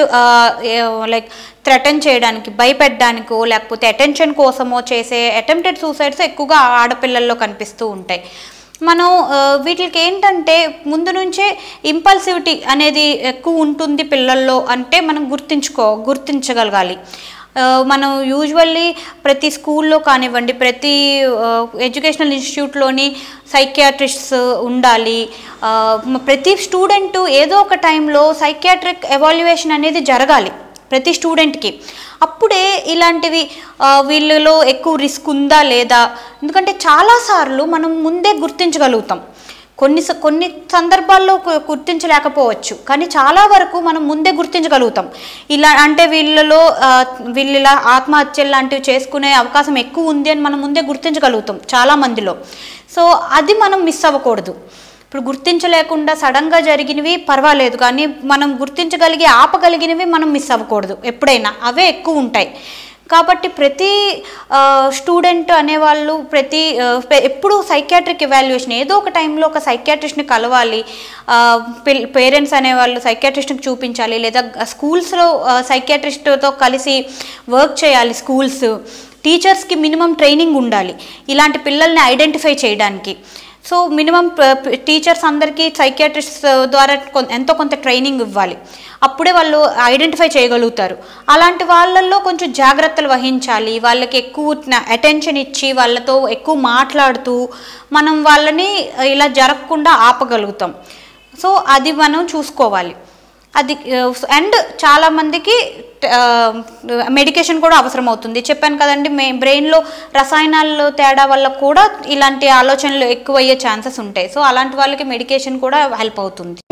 like threaten చేయడానికి భయపెట్టడానికో లేకపోతే అటెన్షన్ కోసమో చేసే అటెంప్టెడ్ సూసైడ్స్ ఎక్కువగా ఆడపిల్లల్లో కనిపిస్తూ ఉంటాయి మనం వీటికి ఏంటంటే ముందు నుంచే ఇంపల్సివిటీ అనేది ఎక్కువ ఉంటుంది పిల్లల్లో అంటే మనం గుర్తించుకో గుర్తించగలగాలి మనం యూజువల్లీ ప్రతి స్కూల్లో కానివ్వండి ప్రతి ఎడ్యుకేషనల్ ఇన్స్టిట్యూట్లోని సైకియాట్రిస్ట్స్ ఉండాలి ప్రతి స్టూడెంట్ ఏదో ఒక టైంలో సైకియాట్రిక్ ఎవాల్యుయేషన్ అనేది జరగాలి ప్రతి స్టూడెంట్కి అప్పుడే ఇలాంటివి వీళ్ళలో ఎక్కువ రిస్క్ ఉందా లేదా ఎందుకంటే చాలాసార్లు మనం ముందే గుర్తించగలుగుతాం కొన్ని కొన్ని సందర్భాల్లో గుర్తించలేకపోవచ్చు కానీ చాలా వరకు మనం ముందే గుర్తించగలుగుతాం ఇలా అంటే వీళ్ళలో వీళ్ళు ఆత్మహత్యలు లాంటివి చేసుకునే అవకాశం ఎక్కువ ఉంది అని మనం ముందే గుర్తించగలుగుతాం చాలా మందిలో సో అది మనం మిస్ అవ్వకూడదు ఇప్పుడు గుర్తించలేకుండా సడన్గా జరిగినవి పర్వాలేదు కానీ మనం గుర్తించగలిగి ఆపగలిగినవి మనం మిస్ అవ్వకూడదు ఎప్పుడైనా అవే ఎక్కువ ఉంటాయి కాబట్టి ప్రతి స్టూడెంట్ అనేవాళ్ళు ప్రతి ఎప్పుడు సైకాట్రిక్ ఎవాల్యుయేషన్ ఏదో ఒక టైంలో ఒక సైకాట్రిస్ట్ని కలవాలి పేరెంట్స్ అనేవాళ్ళు సైకాట్రిస్ట్ని చూపించాలి లేదా స్కూల్స్లో సైకాట్రిస్ట్తో కలిసి వర్క్ చేయాలి స్కూల్స్ టీచర్స్కి మినిమం ట్రైనింగ్ ఉండాలి ఇలాంటి పిల్లల్ని ఐడెంటిఫై చేయడానికి సో మినిమం టీచర్స్ అందరికీ సైకియాట్రిస్ట్ ద్వారా ఎంతో కొంత ట్రైనింగ్ ఇవ్వాలి అప్పుడే వాళ్ళు ఐడెంటిఫై చేయగలుగుతారు అలాంటి వాళ్ళల్లో కొంచెం జాగ్రత్తలు వహించాలి వాళ్ళకి ఎక్కువ అటెన్షన్ ఇచ్చి వాళ్ళతో ఎక్కువ మాట్లాడుతూ మనం వాళ్ళని ఇలా జరగకుండా ఆపగలుగుతాం సో అది మనం చూసుకోవాలి అది అండ్ చాలామందికి మెడికేషన్ కూడా అవసరం అవుతుంది చెప్పాను కదండి మే బ్రెయిన్లో రసాయనాలు తేడా వల్ల కూడా ఇలాంటి ఆలోచనలు ఎక్కువ అయ్యే ఛాన్సెస్ ఉంటాయి సో అలాంటి వాళ్ళకి మెడికేషన్ కూడా హెల్ప్ అవుతుంది